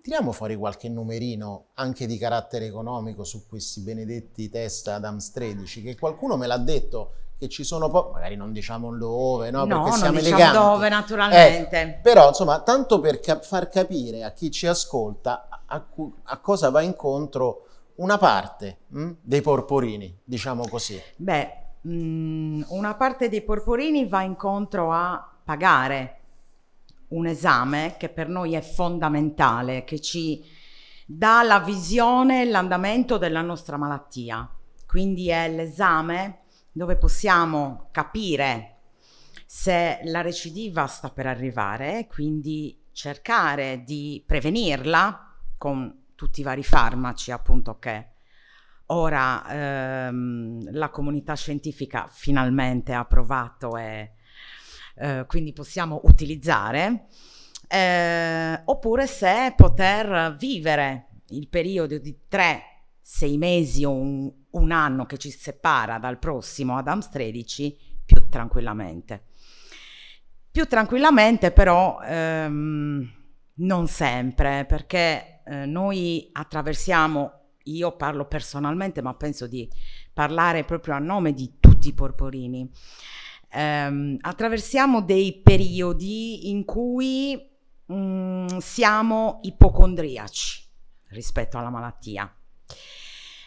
tiriamo fuori qualche numerino anche di carattere economico su questi benedetti test Adams 13, che qualcuno me l'ha detto, che ci sono po- magari non diciamo dove, no? no perché siamo non diciamo eleganti. dove naturalmente. Eh, però insomma, tanto per cap- far capire a chi ci ascolta a, cu- a cosa va incontro una parte mh, hm, dei porporini, diciamo così. Beh, mh, mm, una parte dei porporini va incontro a pagare un esame che per noi è fondamentale, che ci dà la visione e l'andamento della nostra malattia. Quindi è l'esame dove possiamo capire se la recidiva sta per arrivare, quindi cercare di prevenirla con tutti i vari farmaci appunto che ora ehm, la comunità scientifica finalmente ha approvato e eh, quindi possiamo utilizzare, eh, oppure se poter vivere il periodo di 3-6 mesi o un, un anno che ci separa dal prossimo Adams 13 più tranquillamente. Più tranquillamente però ehm, non sempre perché eh, noi attraversiamo, io parlo personalmente ma penso di parlare proprio a nome di tutti i porporini, ehm, attraversiamo dei periodi in cui mh, mm, siamo ipocondriaci rispetto alla malattia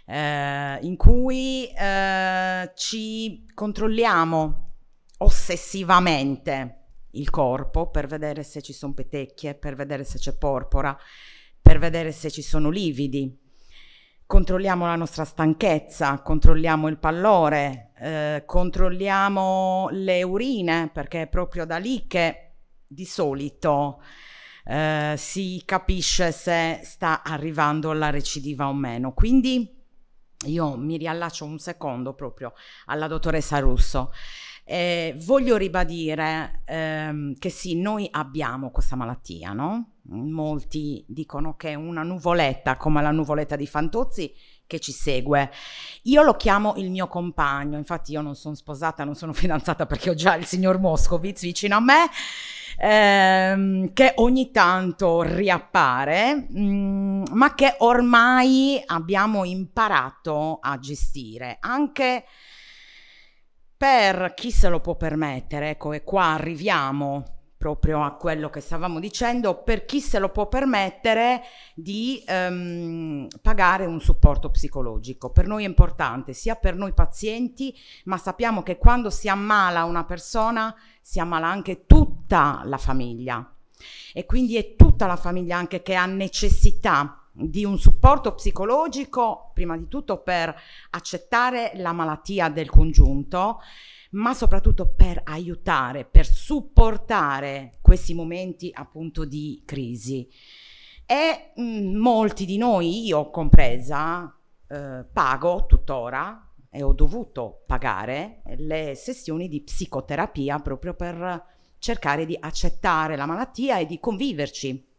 eh, in cui eh, ci controlliamo ossessivamente il corpo per vedere se ci sono petecchie, per vedere se c'è porpora, per vedere se ci sono lividi. Controlliamo la nostra stanchezza, controlliamo il pallore, eh, controlliamo le urine perché è proprio da lì che di solito eh, si capisce se sta arrivando la recidiva o meno. Quindi io mi riallaccio un secondo proprio alla dottoressa Russo. Eh, voglio ribadire ehm, che sì, noi abbiamo questa malattia, no? Molti dicono che è una nuvoletta come la nuvoletta di Fantozzi, che ci segue. Io lo chiamo il mio compagno, infatti io non sono sposata, non sono fidanzata perché ho già il signor Moscovitz vicino a me. Ehm, che ogni tanto riappare, mh, mm, ma che ormai abbiamo imparato a gestire anche per chi se lo può permettere, ecco, e qua arriviamo proprio a quello che stavamo dicendo, per chi se lo può permettere di ehm, pagare un supporto psicologico. Per noi è importante, sia per noi pazienti, ma sappiamo che quando si ammala una persona, si ammala anche tutta la famiglia. E quindi è tutta la famiglia anche che ha necessità di un supporto psicologico, prima di tutto per accettare la malattia del congiunto ma soprattutto per aiutare, per supportare questi momenti appunto di crisi. E mh, mm, molti di noi, io compresa, eh, pago tuttora e ho dovuto pagare le sessioni di psicoterapia proprio per cercare di accettare la malattia e di conviverci.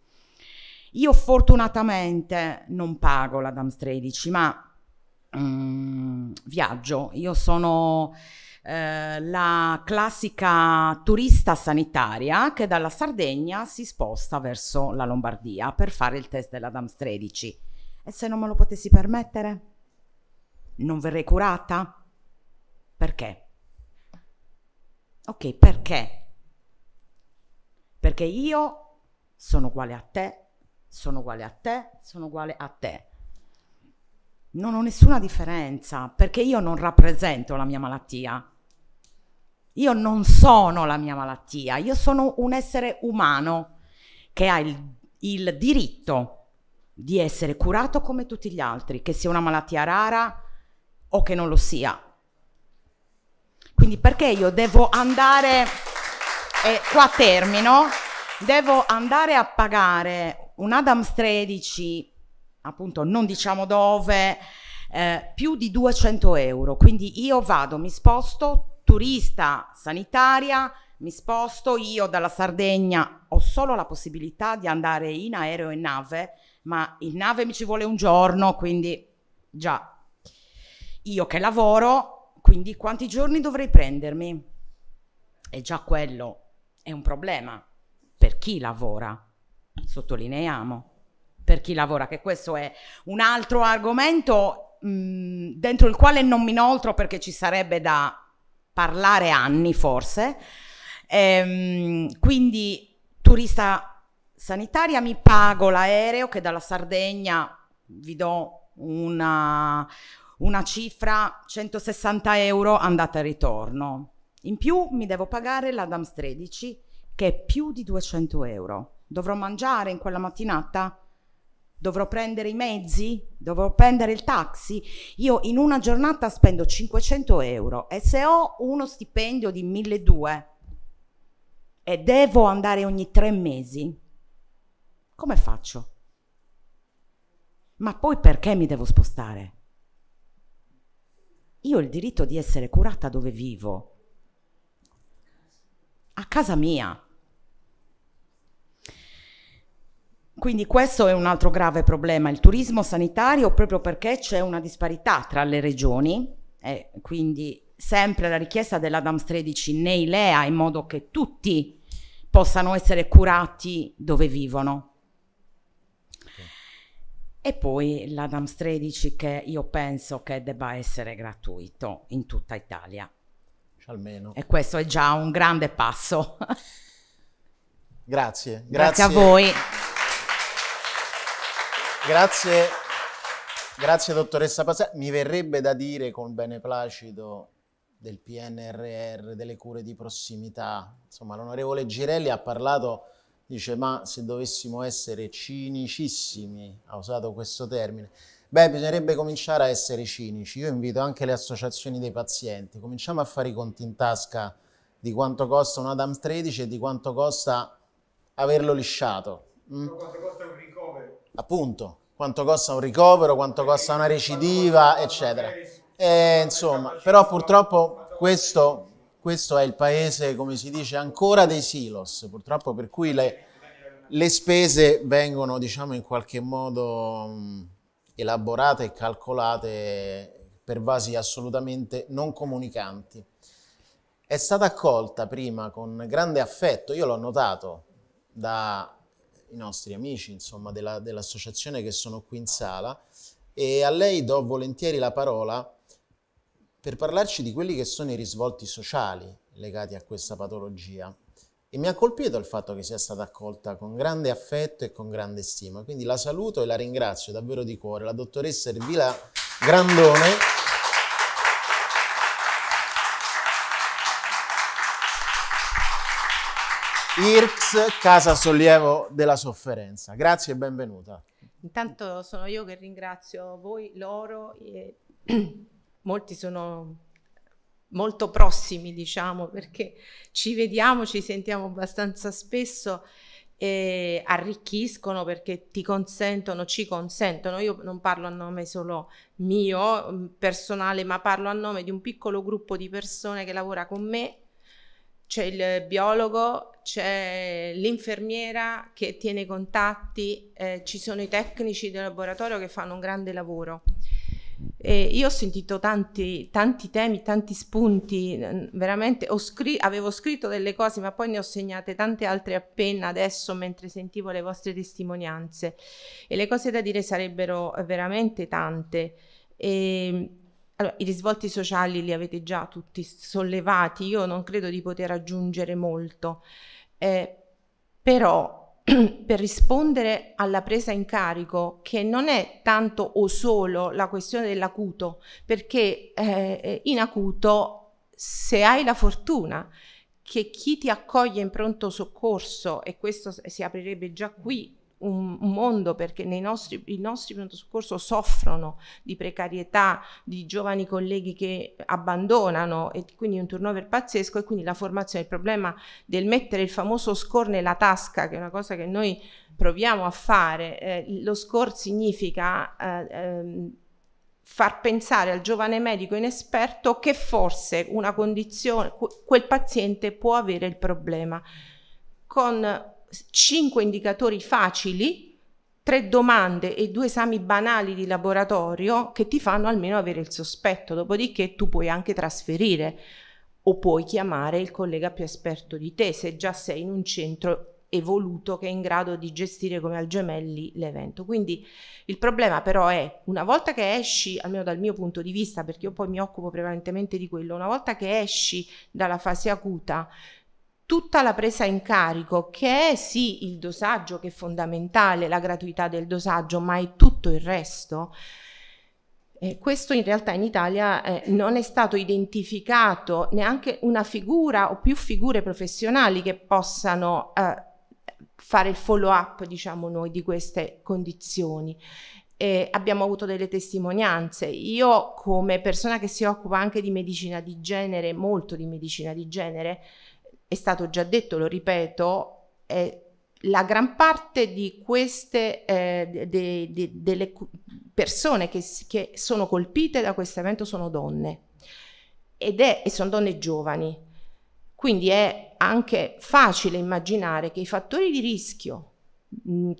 Io fortunatamente non pago la DAMS 13, ma um, viaggio, io sono eh, la classica turista sanitaria che dalla Sardegna si sposta verso la Lombardia per fare il test dell'Adams 13. E se non me lo potessi permettere? Non verrei curata? Perché? Ok, perché? Perché io sono uguale a te, sono uguale a te, sono uguale a te non ho nessuna differenza perché io non rappresento la mia malattia. Io non sono la mia malattia, io sono un essere umano che ha il, il diritto di essere curato come tutti gli altri, che sia una malattia rara o che non lo sia. Quindi perché io devo andare, e qua termino, devo andare a pagare un Adams 13, appunto non diciamo dove, eh, più di 200 euro. Quindi io vado, mi sposto turista sanitaria, mi sposto io dalla Sardegna, ho solo la possibilità di andare in aereo e nave, ma in nave mi ci vuole un giorno, quindi già io che lavoro, quindi quanti giorni dovrei prendermi? E già quello è un problema per chi lavora, sottolineiamo, per chi lavora, che questo è un altro argomento mh, mm, dentro il quale non mi inoltro perché ci sarebbe da parlare anni forse. Ehm, quindi turista sanitaria mi pago l'aereo che dalla Sardegna vi do una, una cifra 160 euro andata e ritorno. In più mi devo pagare la Dams 13 che è più di 200 euro. Dovrò mangiare in quella mattinata dovrò prendere i mezzi, dovrò prendere il taxi, io in una giornata spendo 500 euro e se ho uno stipendio di 1200 e devo andare ogni tre mesi, come faccio? Ma poi perché mi devo spostare? Io ho il diritto di essere curata dove vivo, a casa mia. Quindi questo è un altro grave problema, il turismo sanitario, proprio perché c'è una disparità tra le regioni, eh, quindi sempre la richiesta dell'Adams 13 nei LEA in modo che tutti possano essere curati dove vivono. E poi l'Adams 13 che io penso che debba essere gratuito in tutta Italia. Almeno. E questo è già un grande passo. Grazie, grazie, grazie a voi. Grazie, grazie dottoressa Pasà. Mi verrebbe da dire con beneplacito del PNRR, delle cure di prossimità. Insomma, l'onorevole Girelli ha parlato, dice, ma se dovessimo essere cinicissimi, ha usato questo termine, beh, bisognerebbe cominciare a essere cinici. Io invito anche le associazioni dei pazienti, cominciamo a fare i conti in tasca di quanto costa un Adam 13 e di quanto costa averlo lisciato. Mm? appunto, quanto costa un ricovero, quanto costa una recidiva, eccetera. E, insomma, però purtroppo questo, questo, è il paese, come si dice, ancora dei silos, purtroppo per cui le, le spese vengono, diciamo, in qualche modo mh, elaborate e calcolate per vasi assolutamente non comunicanti. È stata accolta prima con grande affetto, io l'ho notato, da i nostri amici insomma, della, dell'associazione che sono qui in sala e a lei do volentieri la parola per parlarci di quelli che sono i risvolti sociali legati a questa patologia. E mi ha colpito il fatto che sia stata accolta con grande affetto e con grande stima, quindi la saluto e la ringrazio davvero di cuore, la dottoressa Ervila Grandone. IRCS, Casa Sollievo della Sofferenza. Grazie e benvenuta. Intanto sono io che ringrazio voi, loro, e molti sono molto prossimi, diciamo, perché ci vediamo, ci sentiamo abbastanza spesso e arricchiscono perché ti consentono, ci consentono, io non parlo a nome solo mio, mm, personale, ma parlo a nome di un piccolo gruppo di persone che lavora con me c'è il biologo, c'è l'infermiera che tiene i contatti, eh, ci sono i tecnici del laboratorio che fanno un grande lavoro. E io ho sentito tanti, tanti temi, tanti spunti, veramente scri- avevo scritto delle cose, ma poi ne ho segnate tante altre appena adesso mentre sentivo le vostre testimonianze. E le cose da dire sarebbero veramente tante. E ehm, allora, i risvolti sociali li avete già tutti sollevati, io non credo di poter aggiungere molto, eh, però per rispondere alla presa in carico, che non è tanto o solo la questione dell'acuto, perché eh, eh in acuto, se hai la fortuna che chi ti accoglie in pronto soccorso, e questo si aprirebbe già qui un, mondo perché nei nostri, i nostri pronto soccorso soffrono di precarietà, di giovani colleghi che abbandonano e quindi un turnover pazzesco e quindi la formazione, il problema del mettere il famoso score nella tasca, che è una cosa che noi proviamo a fare, eh, lo score significa... Eh, ehm, far pensare al giovane medico inesperto che forse una condizione, quel paziente può avere il problema. Con 5 indicatori facili, 3 domande e 2 esami banali di laboratorio che ti fanno almeno avere il sospetto, dopodiché tu puoi anche trasferire o puoi chiamare il collega più esperto di te se già sei in un centro evoluto che è in grado di gestire come al gemelli l'evento. Quindi il problema però è una volta che esci, almeno dal mio punto di vista, perché io poi mi occupo prevalentemente di quello, una volta che esci dalla fase acuta tutta la presa in carico che è sì il dosaggio che è fondamentale, la gratuità del dosaggio, ma è tutto il resto. Eh, questo in realtà in Italia eh, non è stato identificato neanche una figura o più figure professionali che possano eh, fare il follow up, diciamo noi, di queste condizioni. Eh, abbiamo avuto delle testimonianze. Io come persona che si occupa anche di medicina di genere, molto di medicina di genere, è stato già detto, lo ripeto, è la gran parte di queste eh, de, de, delle persone che, che, sono colpite da questo evento sono donne ed è, e sono donne giovani. Quindi è anche facile immaginare che i fattori di rischio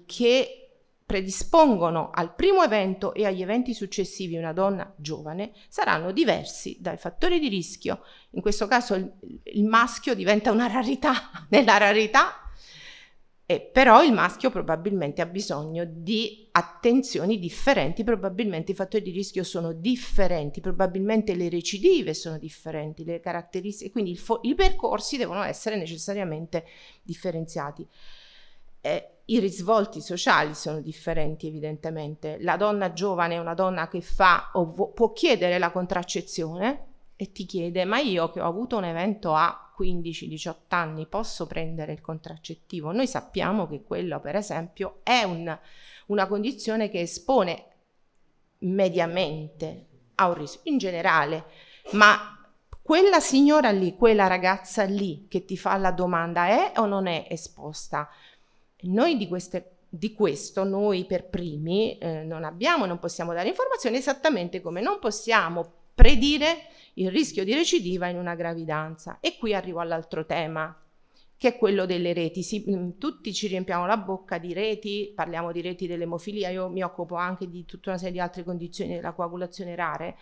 che predispongono al primo evento e agli eventi successivi una donna giovane saranno diversi dai fattori di rischio. In questo caso il, il maschio diventa una rarità nella rarità, eh, però il maschio probabilmente ha bisogno di attenzioni differenti, probabilmente i fattori di rischio sono differenti, probabilmente le recidive sono differenti, le caratteristiche, quindi fo- i percorsi devono essere necessariamente differenziati. Eh, i risvolti sociali sono differenti evidentemente. La donna giovane è una donna che fa o vo- può chiedere la contraccezione e ti chiede ma io che ho avuto un evento a 15-18 anni posso prendere il contraccettivo? Noi sappiamo che quello per esempio è un, una condizione che espone mediamente a un rischio in generale, ma quella signora lì, quella ragazza lì che ti fa la domanda è o non è esposta? Noi di, queste, di questo, noi per primi, eh, non abbiamo, non possiamo dare informazioni esattamente come non possiamo predire il rischio di recidiva in una gravidanza. E qui arrivo all'altro tema, che è quello delle reti. Si, mm, tutti ci riempiamo la bocca di reti, parliamo di reti dell'emofilia, io mi occupo anche di tutta una serie di altre condizioni della coagulazione rare.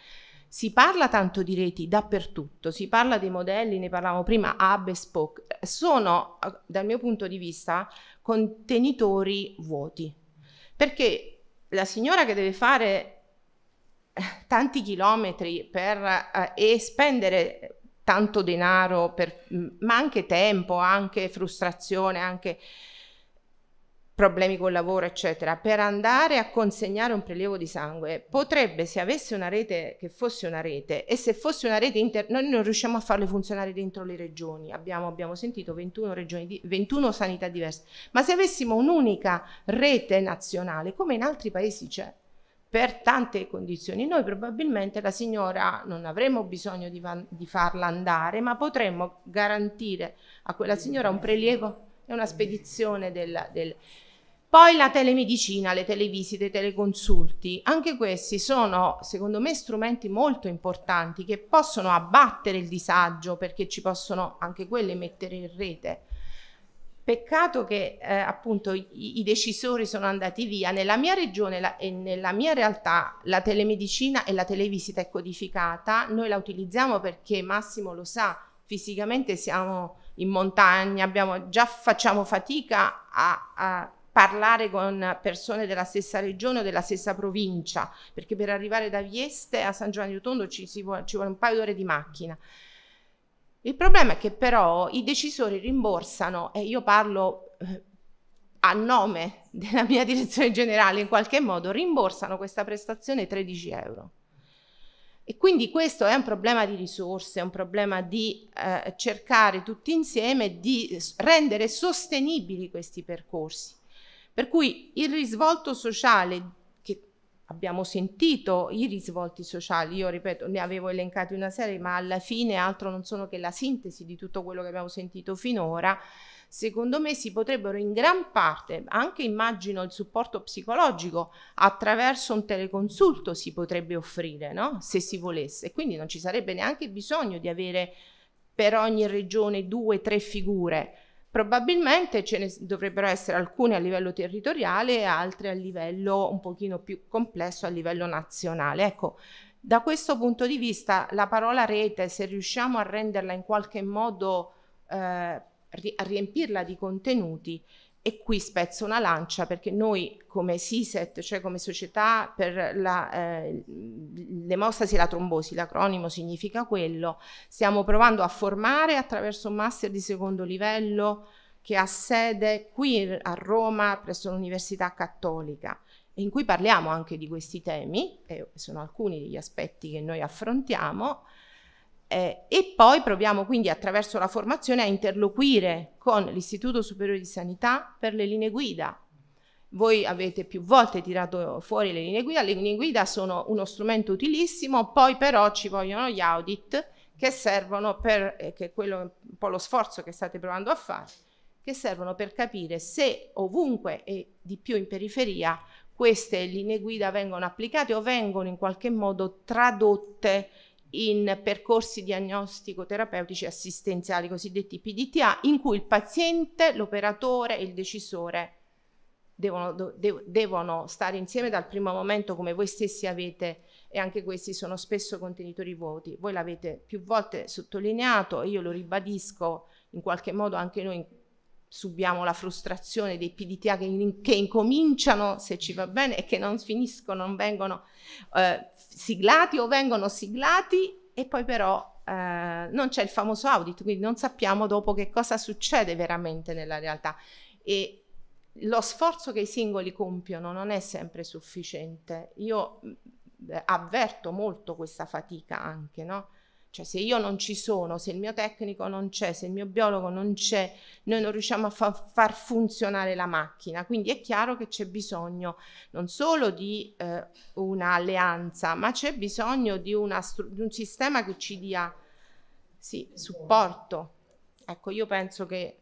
Si parla tanto di reti dappertutto, si parla dei modelli, ne parlavamo prima, hub e spoke. Sono, eh, dal mio punto di vista, contenitori vuoti. Perché la signora che deve fare eh, tanti chilometri per, eh, e spendere tanto denaro, per, mm, ma anche tempo, anche frustrazione, anche problemi col lavoro, eccetera, per andare a consegnare un prelievo di sangue, potrebbe, se avesse una rete che fosse una rete, e se fosse una rete interna, noi non riusciamo a farle funzionare dentro le regioni, abbiamo, abbiamo sentito 21, regioni di, 21 sanità diverse, ma se avessimo un'unica rete nazionale, come in altri paesi c'è, per tante condizioni, noi probabilmente la signora non avremmo bisogno di, di farla andare, ma potremmo garantire a quella signora un prelievo è una spedizione della, del... Poi la telemedicina, le televisite, i teleconsulti, anche questi sono secondo me strumenti molto importanti che possono abbattere il disagio perché ci possono anche quelle mettere in rete. Peccato che eh, appunto i, i, decisori sono andati via. Nella mia regione la, e nella mia realtà la telemedicina e la televisita è codificata, noi la utilizziamo perché Massimo lo sa, fisicamente siamo in montagna, abbiamo, già facciamo fatica a, a parlare con persone della stessa regione o della stessa provincia, perché per arrivare da Vieste a San Giovanni Rotondo ci, vuole, ci vuole un paio d'ore di macchina. Il problema è che però i decisori rimborsano, e io parlo eh, a nome della mia direzione generale in qualche modo, rimborsano questa prestazione 13 euro. E quindi questo è un problema di risorse, è un problema di eh, cercare tutti insieme di rendere sostenibili questi percorsi. Per cui il risvolto sociale che abbiamo sentito, i risvolti sociali, io ripeto, ne avevo elencati una serie, ma alla fine altro non sono che la sintesi di tutto quello che abbiamo sentito finora, secondo me si potrebbero in gran parte, anche immagino il supporto psicologico attraverso un teleconsulto si potrebbe offrire, no? se si volesse. Quindi non ci sarebbe neanche bisogno di avere per ogni regione due, tre figure. Probabilmente ce ne dovrebbero essere alcune a livello territoriale e altre a livello un pochino più complesso, a livello nazionale. Ecco, da questo punto di vista la parola rete, se riusciamo a renderla in qualche modo eh, ri- a riempirla di contenuti e qui spezzo una lancia perché noi come SISET, cioè come società per la, eh, l'emostasi e la trombosi, l'acronimo significa quello, stiamo provando a formare attraverso un master di secondo livello che ha sede qui a Roma presso l'Università Cattolica in cui parliamo anche di questi temi, e sono alcuni degli aspetti che noi affrontiamo, eh, e poi proviamo quindi attraverso la formazione a interloquire con l'Istituto Superiore di Sanità per le linee guida. Voi avete più volte tirato fuori le linee guida, le linee guida sono uno strumento utilissimo, poi però ci vogliono gli audit che servono per, eh, che è quello, un po' lo sforzo che state provando a fare, che servono per capire se ovunque e di più in periferia queste linee guida vengono applicate o vengono in qualche modo tradotte in percorsi diagnostico-terapeutici assistenziali, cosiddetti PDTA, in cui il paziente, l'operatore e il decisore devono, de devono stare insieme dal primo momento come voi stessi avete e anche questi sono spesso contenitori vuoti. Voi l'avete più volte sottolineato e io lo ribadisco in qualche modo anche noi subiamo la frustrazione dei PDTA che, che, incominciano, se ci va bene, e che non finiscono, non vengono eh, siglati o vengono siglati e poi però eh, non c'è il famoso audit, quindi non sappiamo dopo che cosa succede veramente nella realtà. E lo sforzo che i singoli compiono non è sempre sufficiente. Io mm, avverto molto questa fatica anche, no? Cioè se io non ci sono, se il mio tecnico non c'è, se il mio biologo non c'è, noi non riusciamo a fa- far funzionare la macchina. Quindi è chiaro che c'è bisogno non solo di eh, un'alleanza, ma c'è bisogno di, stru- di, un sistema che ci dia sì, supporto. Ecco, io penso che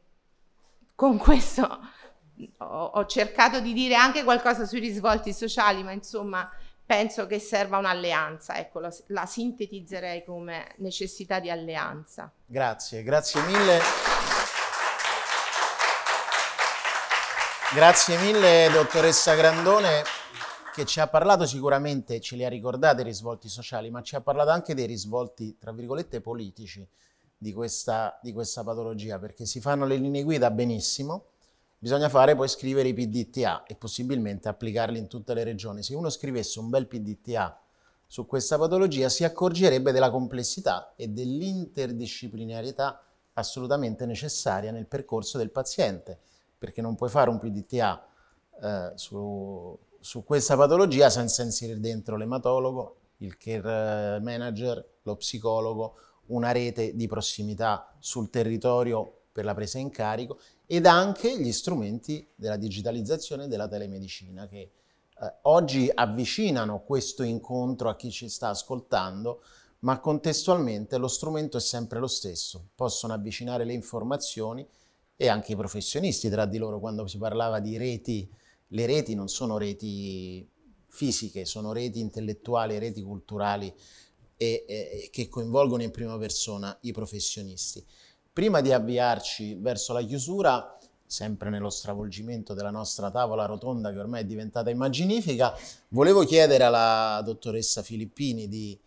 con questo ho, ho cercato di dire anche qualcosa sui risvolti sociali, ma insomma penso che serva un'alleanza, ecco, la, la, sintetizzerei come necessità di alleanza. Grazie, grazie mille. Grazie mille dottoressa Grandone che ci ha parlato sicuramente, ce li ha ricordati i risvolti sociali, ma ci ha parlato anche dei risvolti, tra virgolette, politici di questa, di questa patologia, perché si fanno le linee guida benissimo, bisogna fare poi scrivere i PDTA e possibilmente applicarli in tutte le regioni. Se uno scrivesse un bel PDTA su questa patologia si accorgerebbe della complessità e dell'interdisciplinarietà assolutamente necessaria nel percorso del paziente, perché non puoi fare un PDTA eh, su, su, questa patologia senza inserire dentro l'ematologo, il care eh, manager, lo psicologo, una rete di prossimità sul territorio per la presa in carico ed anche gli strumenti della digitalizzazione e della telemedicina che eh, oggi avvicinano questo incontro a chi ci sta ascoltando, ma contestualmente lo strumento è sempre lo stesso, possono avvicinare le informazioni e anche i professionisti tra di loro quando si parlava di reti, le reti non sono reti fisiche, sono reti intellettuali, reti culturali e, e che coinvolgono in prima persona i professionisti. Prima di avviarci verso la chiusura, sempre nello stravolgimento della nostra tavola rotonda che ormai è diventata immaginifica, volevo chiedere alla dottoressa Filippini di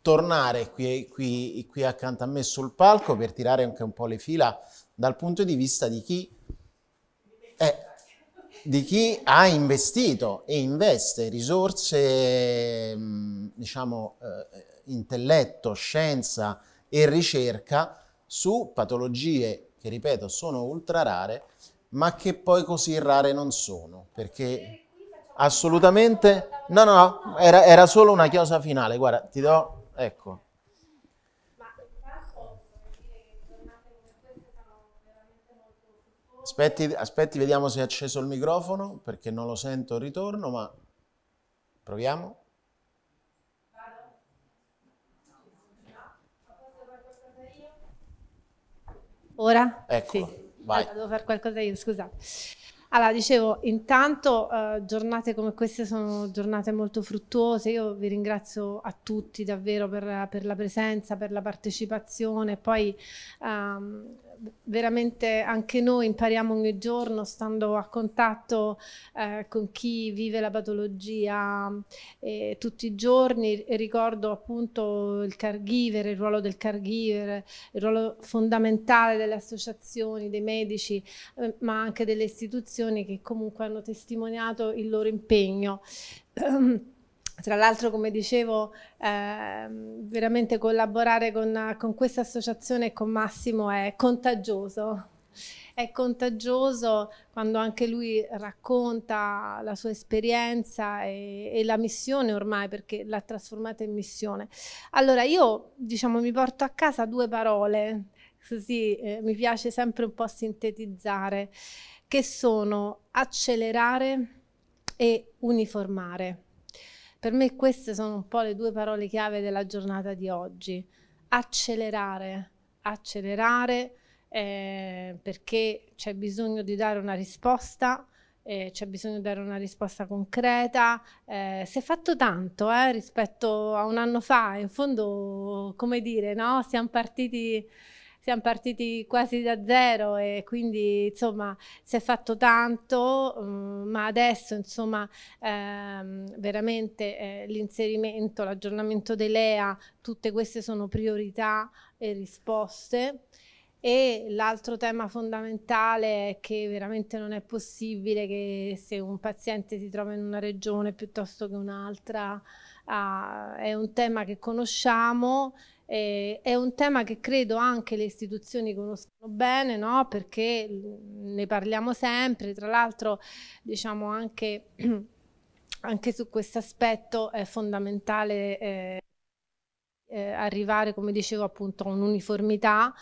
tornare qui, qui, qui accanto a me sul palco per tirare anche un po' le fila dal punto di vista di chi, è, di chi ha investito e investe risorse, diciamo, eh, intelletto, scienza e ricerca su patologie che, ripeto, sono ultra rare, ma che poi così rare non sono, perché assolutamente... No, no, era, era solo una chiosa finale, guarda, ti do... Ecco. Aspetti, aspetti, vediamo se è acceso il microfono perché non lo sento il ritorno, ma proviamo. Ora? Ecco, sì. vai. Allora, devo fare qualcosa io, scusate. Allora, dicevo, intanto eh, giornate come queste sono giornate molto fruttuose, io vi ringrazio a tutti davvero per, per la presenza, per la partecipazione, poi ehm, veramente anche noi impariamo ogni giorno stando a contatto eh, con chi vive la patologia eh, tutti i giorni ricordo appunto il caregiver, il ruolo del caregiver, il ruolo fondamentale delle associazioni, dei medici, eh, ma anche delle istituzioni persone che comunque hanno testimoniato il loro impegno. Tra l'altro, come dicevo, eh, veramente collaborare con, con questa associazione e con Massimo è contagioso. È contagioso quando anche lui racconta la sua esperienza e, e la missione ormai, perché l'ha trasformata in missione. Allora, io diciamo mi porto a casa due parole, così eh, mi piace sempre un po' sintetizzare che sono accelerare e uniformare. Per me queste sono un po' le due parole chiave della giornata di oggi. Accelerare, accelerare eh, perché c'è bisogno di dare una risposta, eh, c'è bisogno di dare una risposta concreta. Eh, si è fatto tanto eh, rispetto a un anno fa, in fondo, come dire, no? siamo partiti siamo partiti quasi da zero e quindi insomma si è fatto tanto, mm, ma adesso insomma ehm, veramente eh, l'inserimento, l'aggiornamento dei LEA, tutte queste sono priorità e risposte. E l'altro tema fondamentale è che veramente non è possibile che se un paziente si trova in una regione piuttosto che un'altra, ah, è un tema che conosciamo, eh, è un tema che credo anche le istituzioni conoscono bene, no? perché ne parliamo sempre, tra l'altro diciamo anche, anche su questo aspetto è fondamentale eh, eh, arrivare, come dicevo, appunto a un'uniformità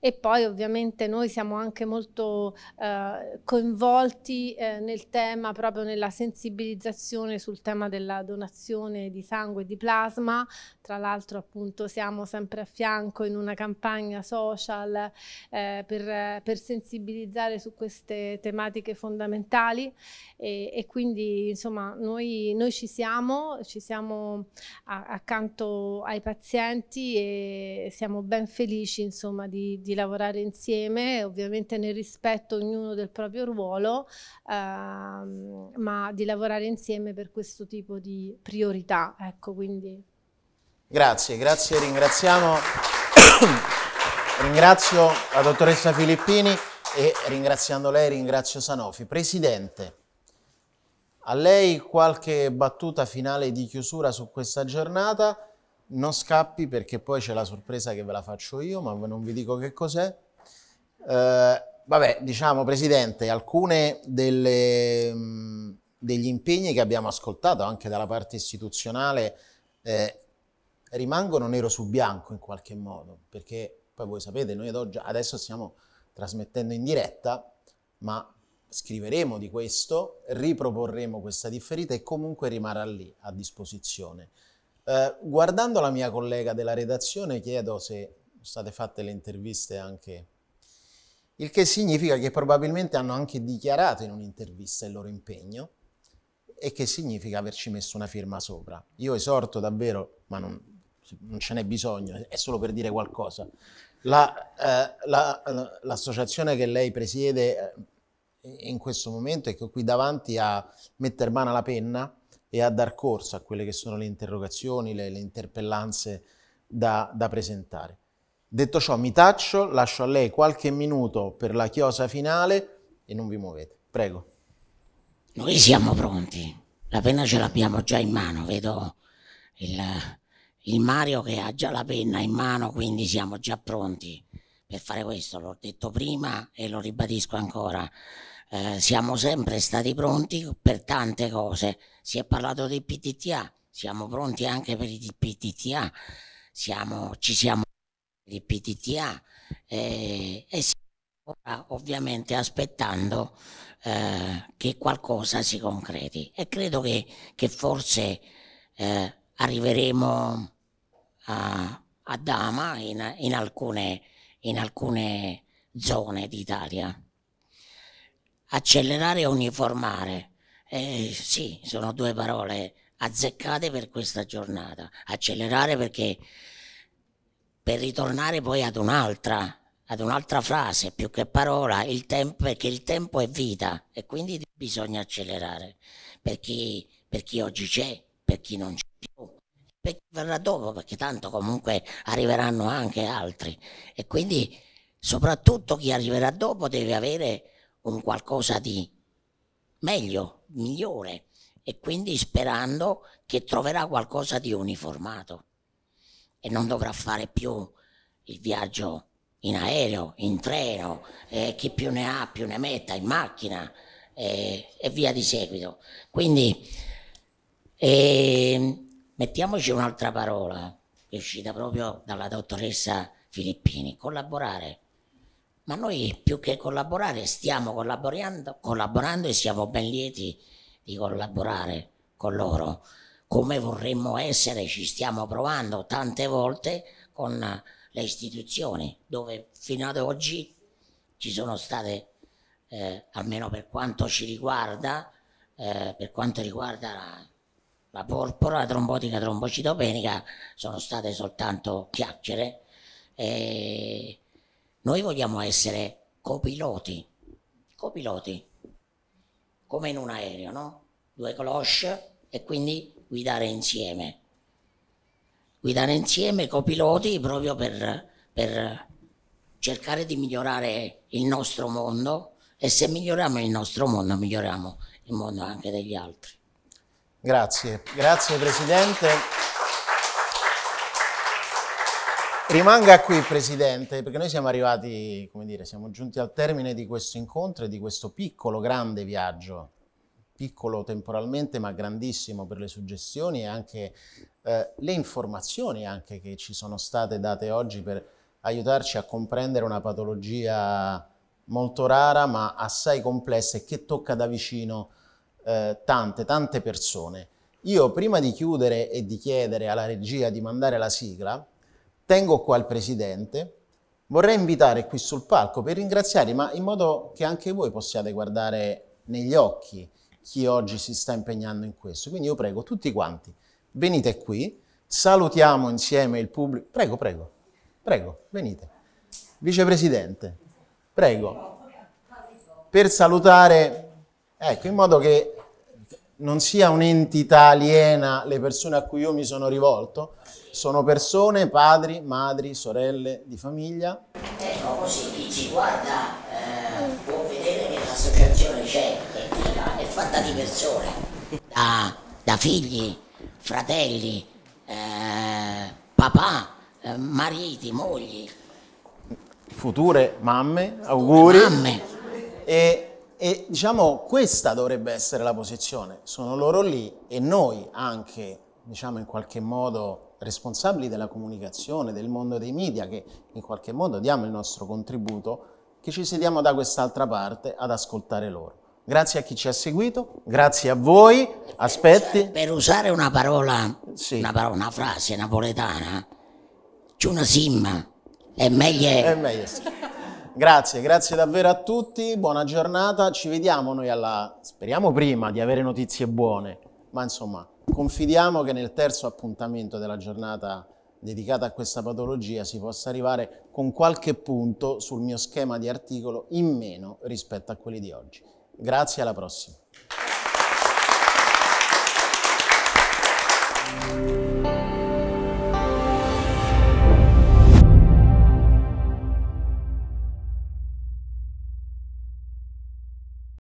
e poi ovviamente noi siamo anche molto eh, coinvolti eh, nel tema, proprio nella sensibilizzazione sul tema della donazione di sangue e di plasma, tra l'altro appunto siamo sempre a fianco in una campagna social eh, per, per, sensibilizzare su queste tematiche fondamentali e, e quindi insomma noi, noi, ci siamo, ci siamo a, accanto ai pazienti pazienti e siamo ben felici insomma, di, di, lavorare insieme, ovviamente nel rispetto ognuno del proprio ruolo, ehm, ma di lavorare insieme per questo tipo di priorità. Ecco, grazie, grazie, ringraziamo. Ringrazio la dottoressa Filippini e ringraziando lei ringrazio Sanofi. Presidente, a lei qualche battuta finale di chiusura su questa giornata non scappi perché poi c'è la sorpresa che ve la faccio io, ma non vi dico che cos'è. Eh, vabbè, diciamo, Presidente, alcune delle, mh, mm, degli impegni che abbiamo ascoltato anche dalla parte istituzionale eh, rimangono nero su bianco in qualche modo, perché poi voi sapete, noi ad oggi, adesso stiamo trasmettendo in diretta, ma scriveremo di questo, riproporremo questa differita e comunque rimarrà lì a disposizione. Eh, guardando la mia collega della redazione chiedo se sono state fatte le interviste anche... Il che significa che probabilmente hanno anche dichiarato in un'intervista il loro impegno e che significa averci messo una firma sopra. Io esorto davvero, ma non, non ce n'è bisogno, è solo per dire qualcosa. l'associazione la, eh, la, che lei presiede eh, in questo momento e che ho qui davanti a mettere mano alla penna e a dar corso a quelle che sono le interrogazioni, le, le interpellanze da, da, presentare. Detto ciò, mi taccio, lascio a lei qualche minuto per la chiosa finale e non vi muovete. Prego. Noi siamo pronti. La penna ce l'abbiamo già in mano. Vedo il, il Mario che ha già la penna in mano, quindi siamo già pronti per fare questo. L'ho detto prima e lo ribadisco ancora. Eh, siamo sempre stati pronti per tante cose. Si è parlato dei PTTA, siamo pronti anche per i PTTA, siamo, ci siamo per i PTTA eh, e siamo ovviamente aspettando eh, che qualcosa si concreti e credo che, che forse eh, arriveremo a, a Dama in, in alcune, in alcune zone d'Italia accelerare e uniformare. Eh, sì, sono due parole azzeccate per questa giornata. Accelerare perché per ritornare poi ad un'altra, ad un'altra frase, più che parola, il tempo, perché il tempo è vita e quindi bisogna accelerare per chi, per chi oggi c'è, per chi non c'è più, per chi verrà dopo, perché tanto comunque arriveranno anche altri. E quindi soprattutto chi arriverà dopo deve avere un qualcosa di meglio, migliore e quindi sperando che troverà qualcosa di uniformato e non dovrà fare più il viaggio in aereo, in treno, eh, chi più ne ha più ne metta, in macchina eh, e via di seguito. Quindi eh, mettiamoci un'altra parola che è uscita proprio dalla dottoressa Filippini, collaborare ma noi più che collaborare stiamo collaborando, collaborando e siamo ben lieti di collaborare con loro. Come vorremmo essere, ci stiamo provando tante volte con le istituzioni, dove fino ad oggi ci sono state, eh, almeno per quanto ci riguarda, eh, per quanto riguarda la, la porpora trombotica trombocitopenica, sono state soltanto chiacchiere. Eh, noi vogliamo essere copiloti, copiloti, come in un aereo, no? Due cloche e quindi guidare insieme. Guidare insieme copiloti proprio per, per cercare di migliorare il nostro mondo e se miglioriamo il nostro mondo, miglioriamo il mondo anche degli altri. Grazie, grazie Presidente. Rimanga qui, Presidente, perché noi siamo arrivati, come dire, siamo giunti al termine di questo incontro e di questo piccolo, grande viaggio, piccolo temporalmente ma grandissimo per le suggestioni e anche eh, le informazioni anche che ci sono state date oggi per aiutarci a comprendere una patologia molto rara ma assai complessa e che tocca da vicino eh, tante, tante persone. Io prima di chiudere e di chiedere alla regia di mandare la sigla, tengo qua il presidente, vorrei invitare qui sul palco per ringraziare, ma in modo che anche voi possiate guardare negli occhi chi oggi si sta impegnando in questo. Quindi io prego tutti quanti, venite qui, salutiamo insieme il pubblico. Prego, prego, prego, venite. Vicepresidente, prego. Per salutare, ecco, in modo che non sia un'entità aliena le persone a cui io mi sono rivolto, sono persone, padri, madri, sorelle di famiglia. Ecco, così chi ci guarda eh, può vedere che l'associazione c'è, è fatta di persone, da, da figli, fratelli, eh, papà, eh, mariti, mogli. Future mamme, Future auguri. Mamme. E e diciamo questa dovrebbe essere la posizione, sono loro lì e noi anche, diciamo in qualche modo, responsabili della comunicazione, del mondo dei media, che in qualche modo diamo il nostro contributo, che ci sediamo da quest'altra parte ad ascoltare loro. Grazie a chi ci ha seguito, grazie a voi. Aspetti. Per usare una parola, sì. una, parola una, frase napoletana, c'è una simma, è meglio. È meglio sì. grazie, grazie davvero a tutti, buona giornata, ci vediamo noi alla... speriamo prima di avere notizie buone, ma insomma Confidiamo che nel terzo appuntamento della giornata dedicata a questa patologia si possa arrivare con qualche punto sul mio schema di articolo in meno rispetto a quelli di oggi. Grazie, alla prossima.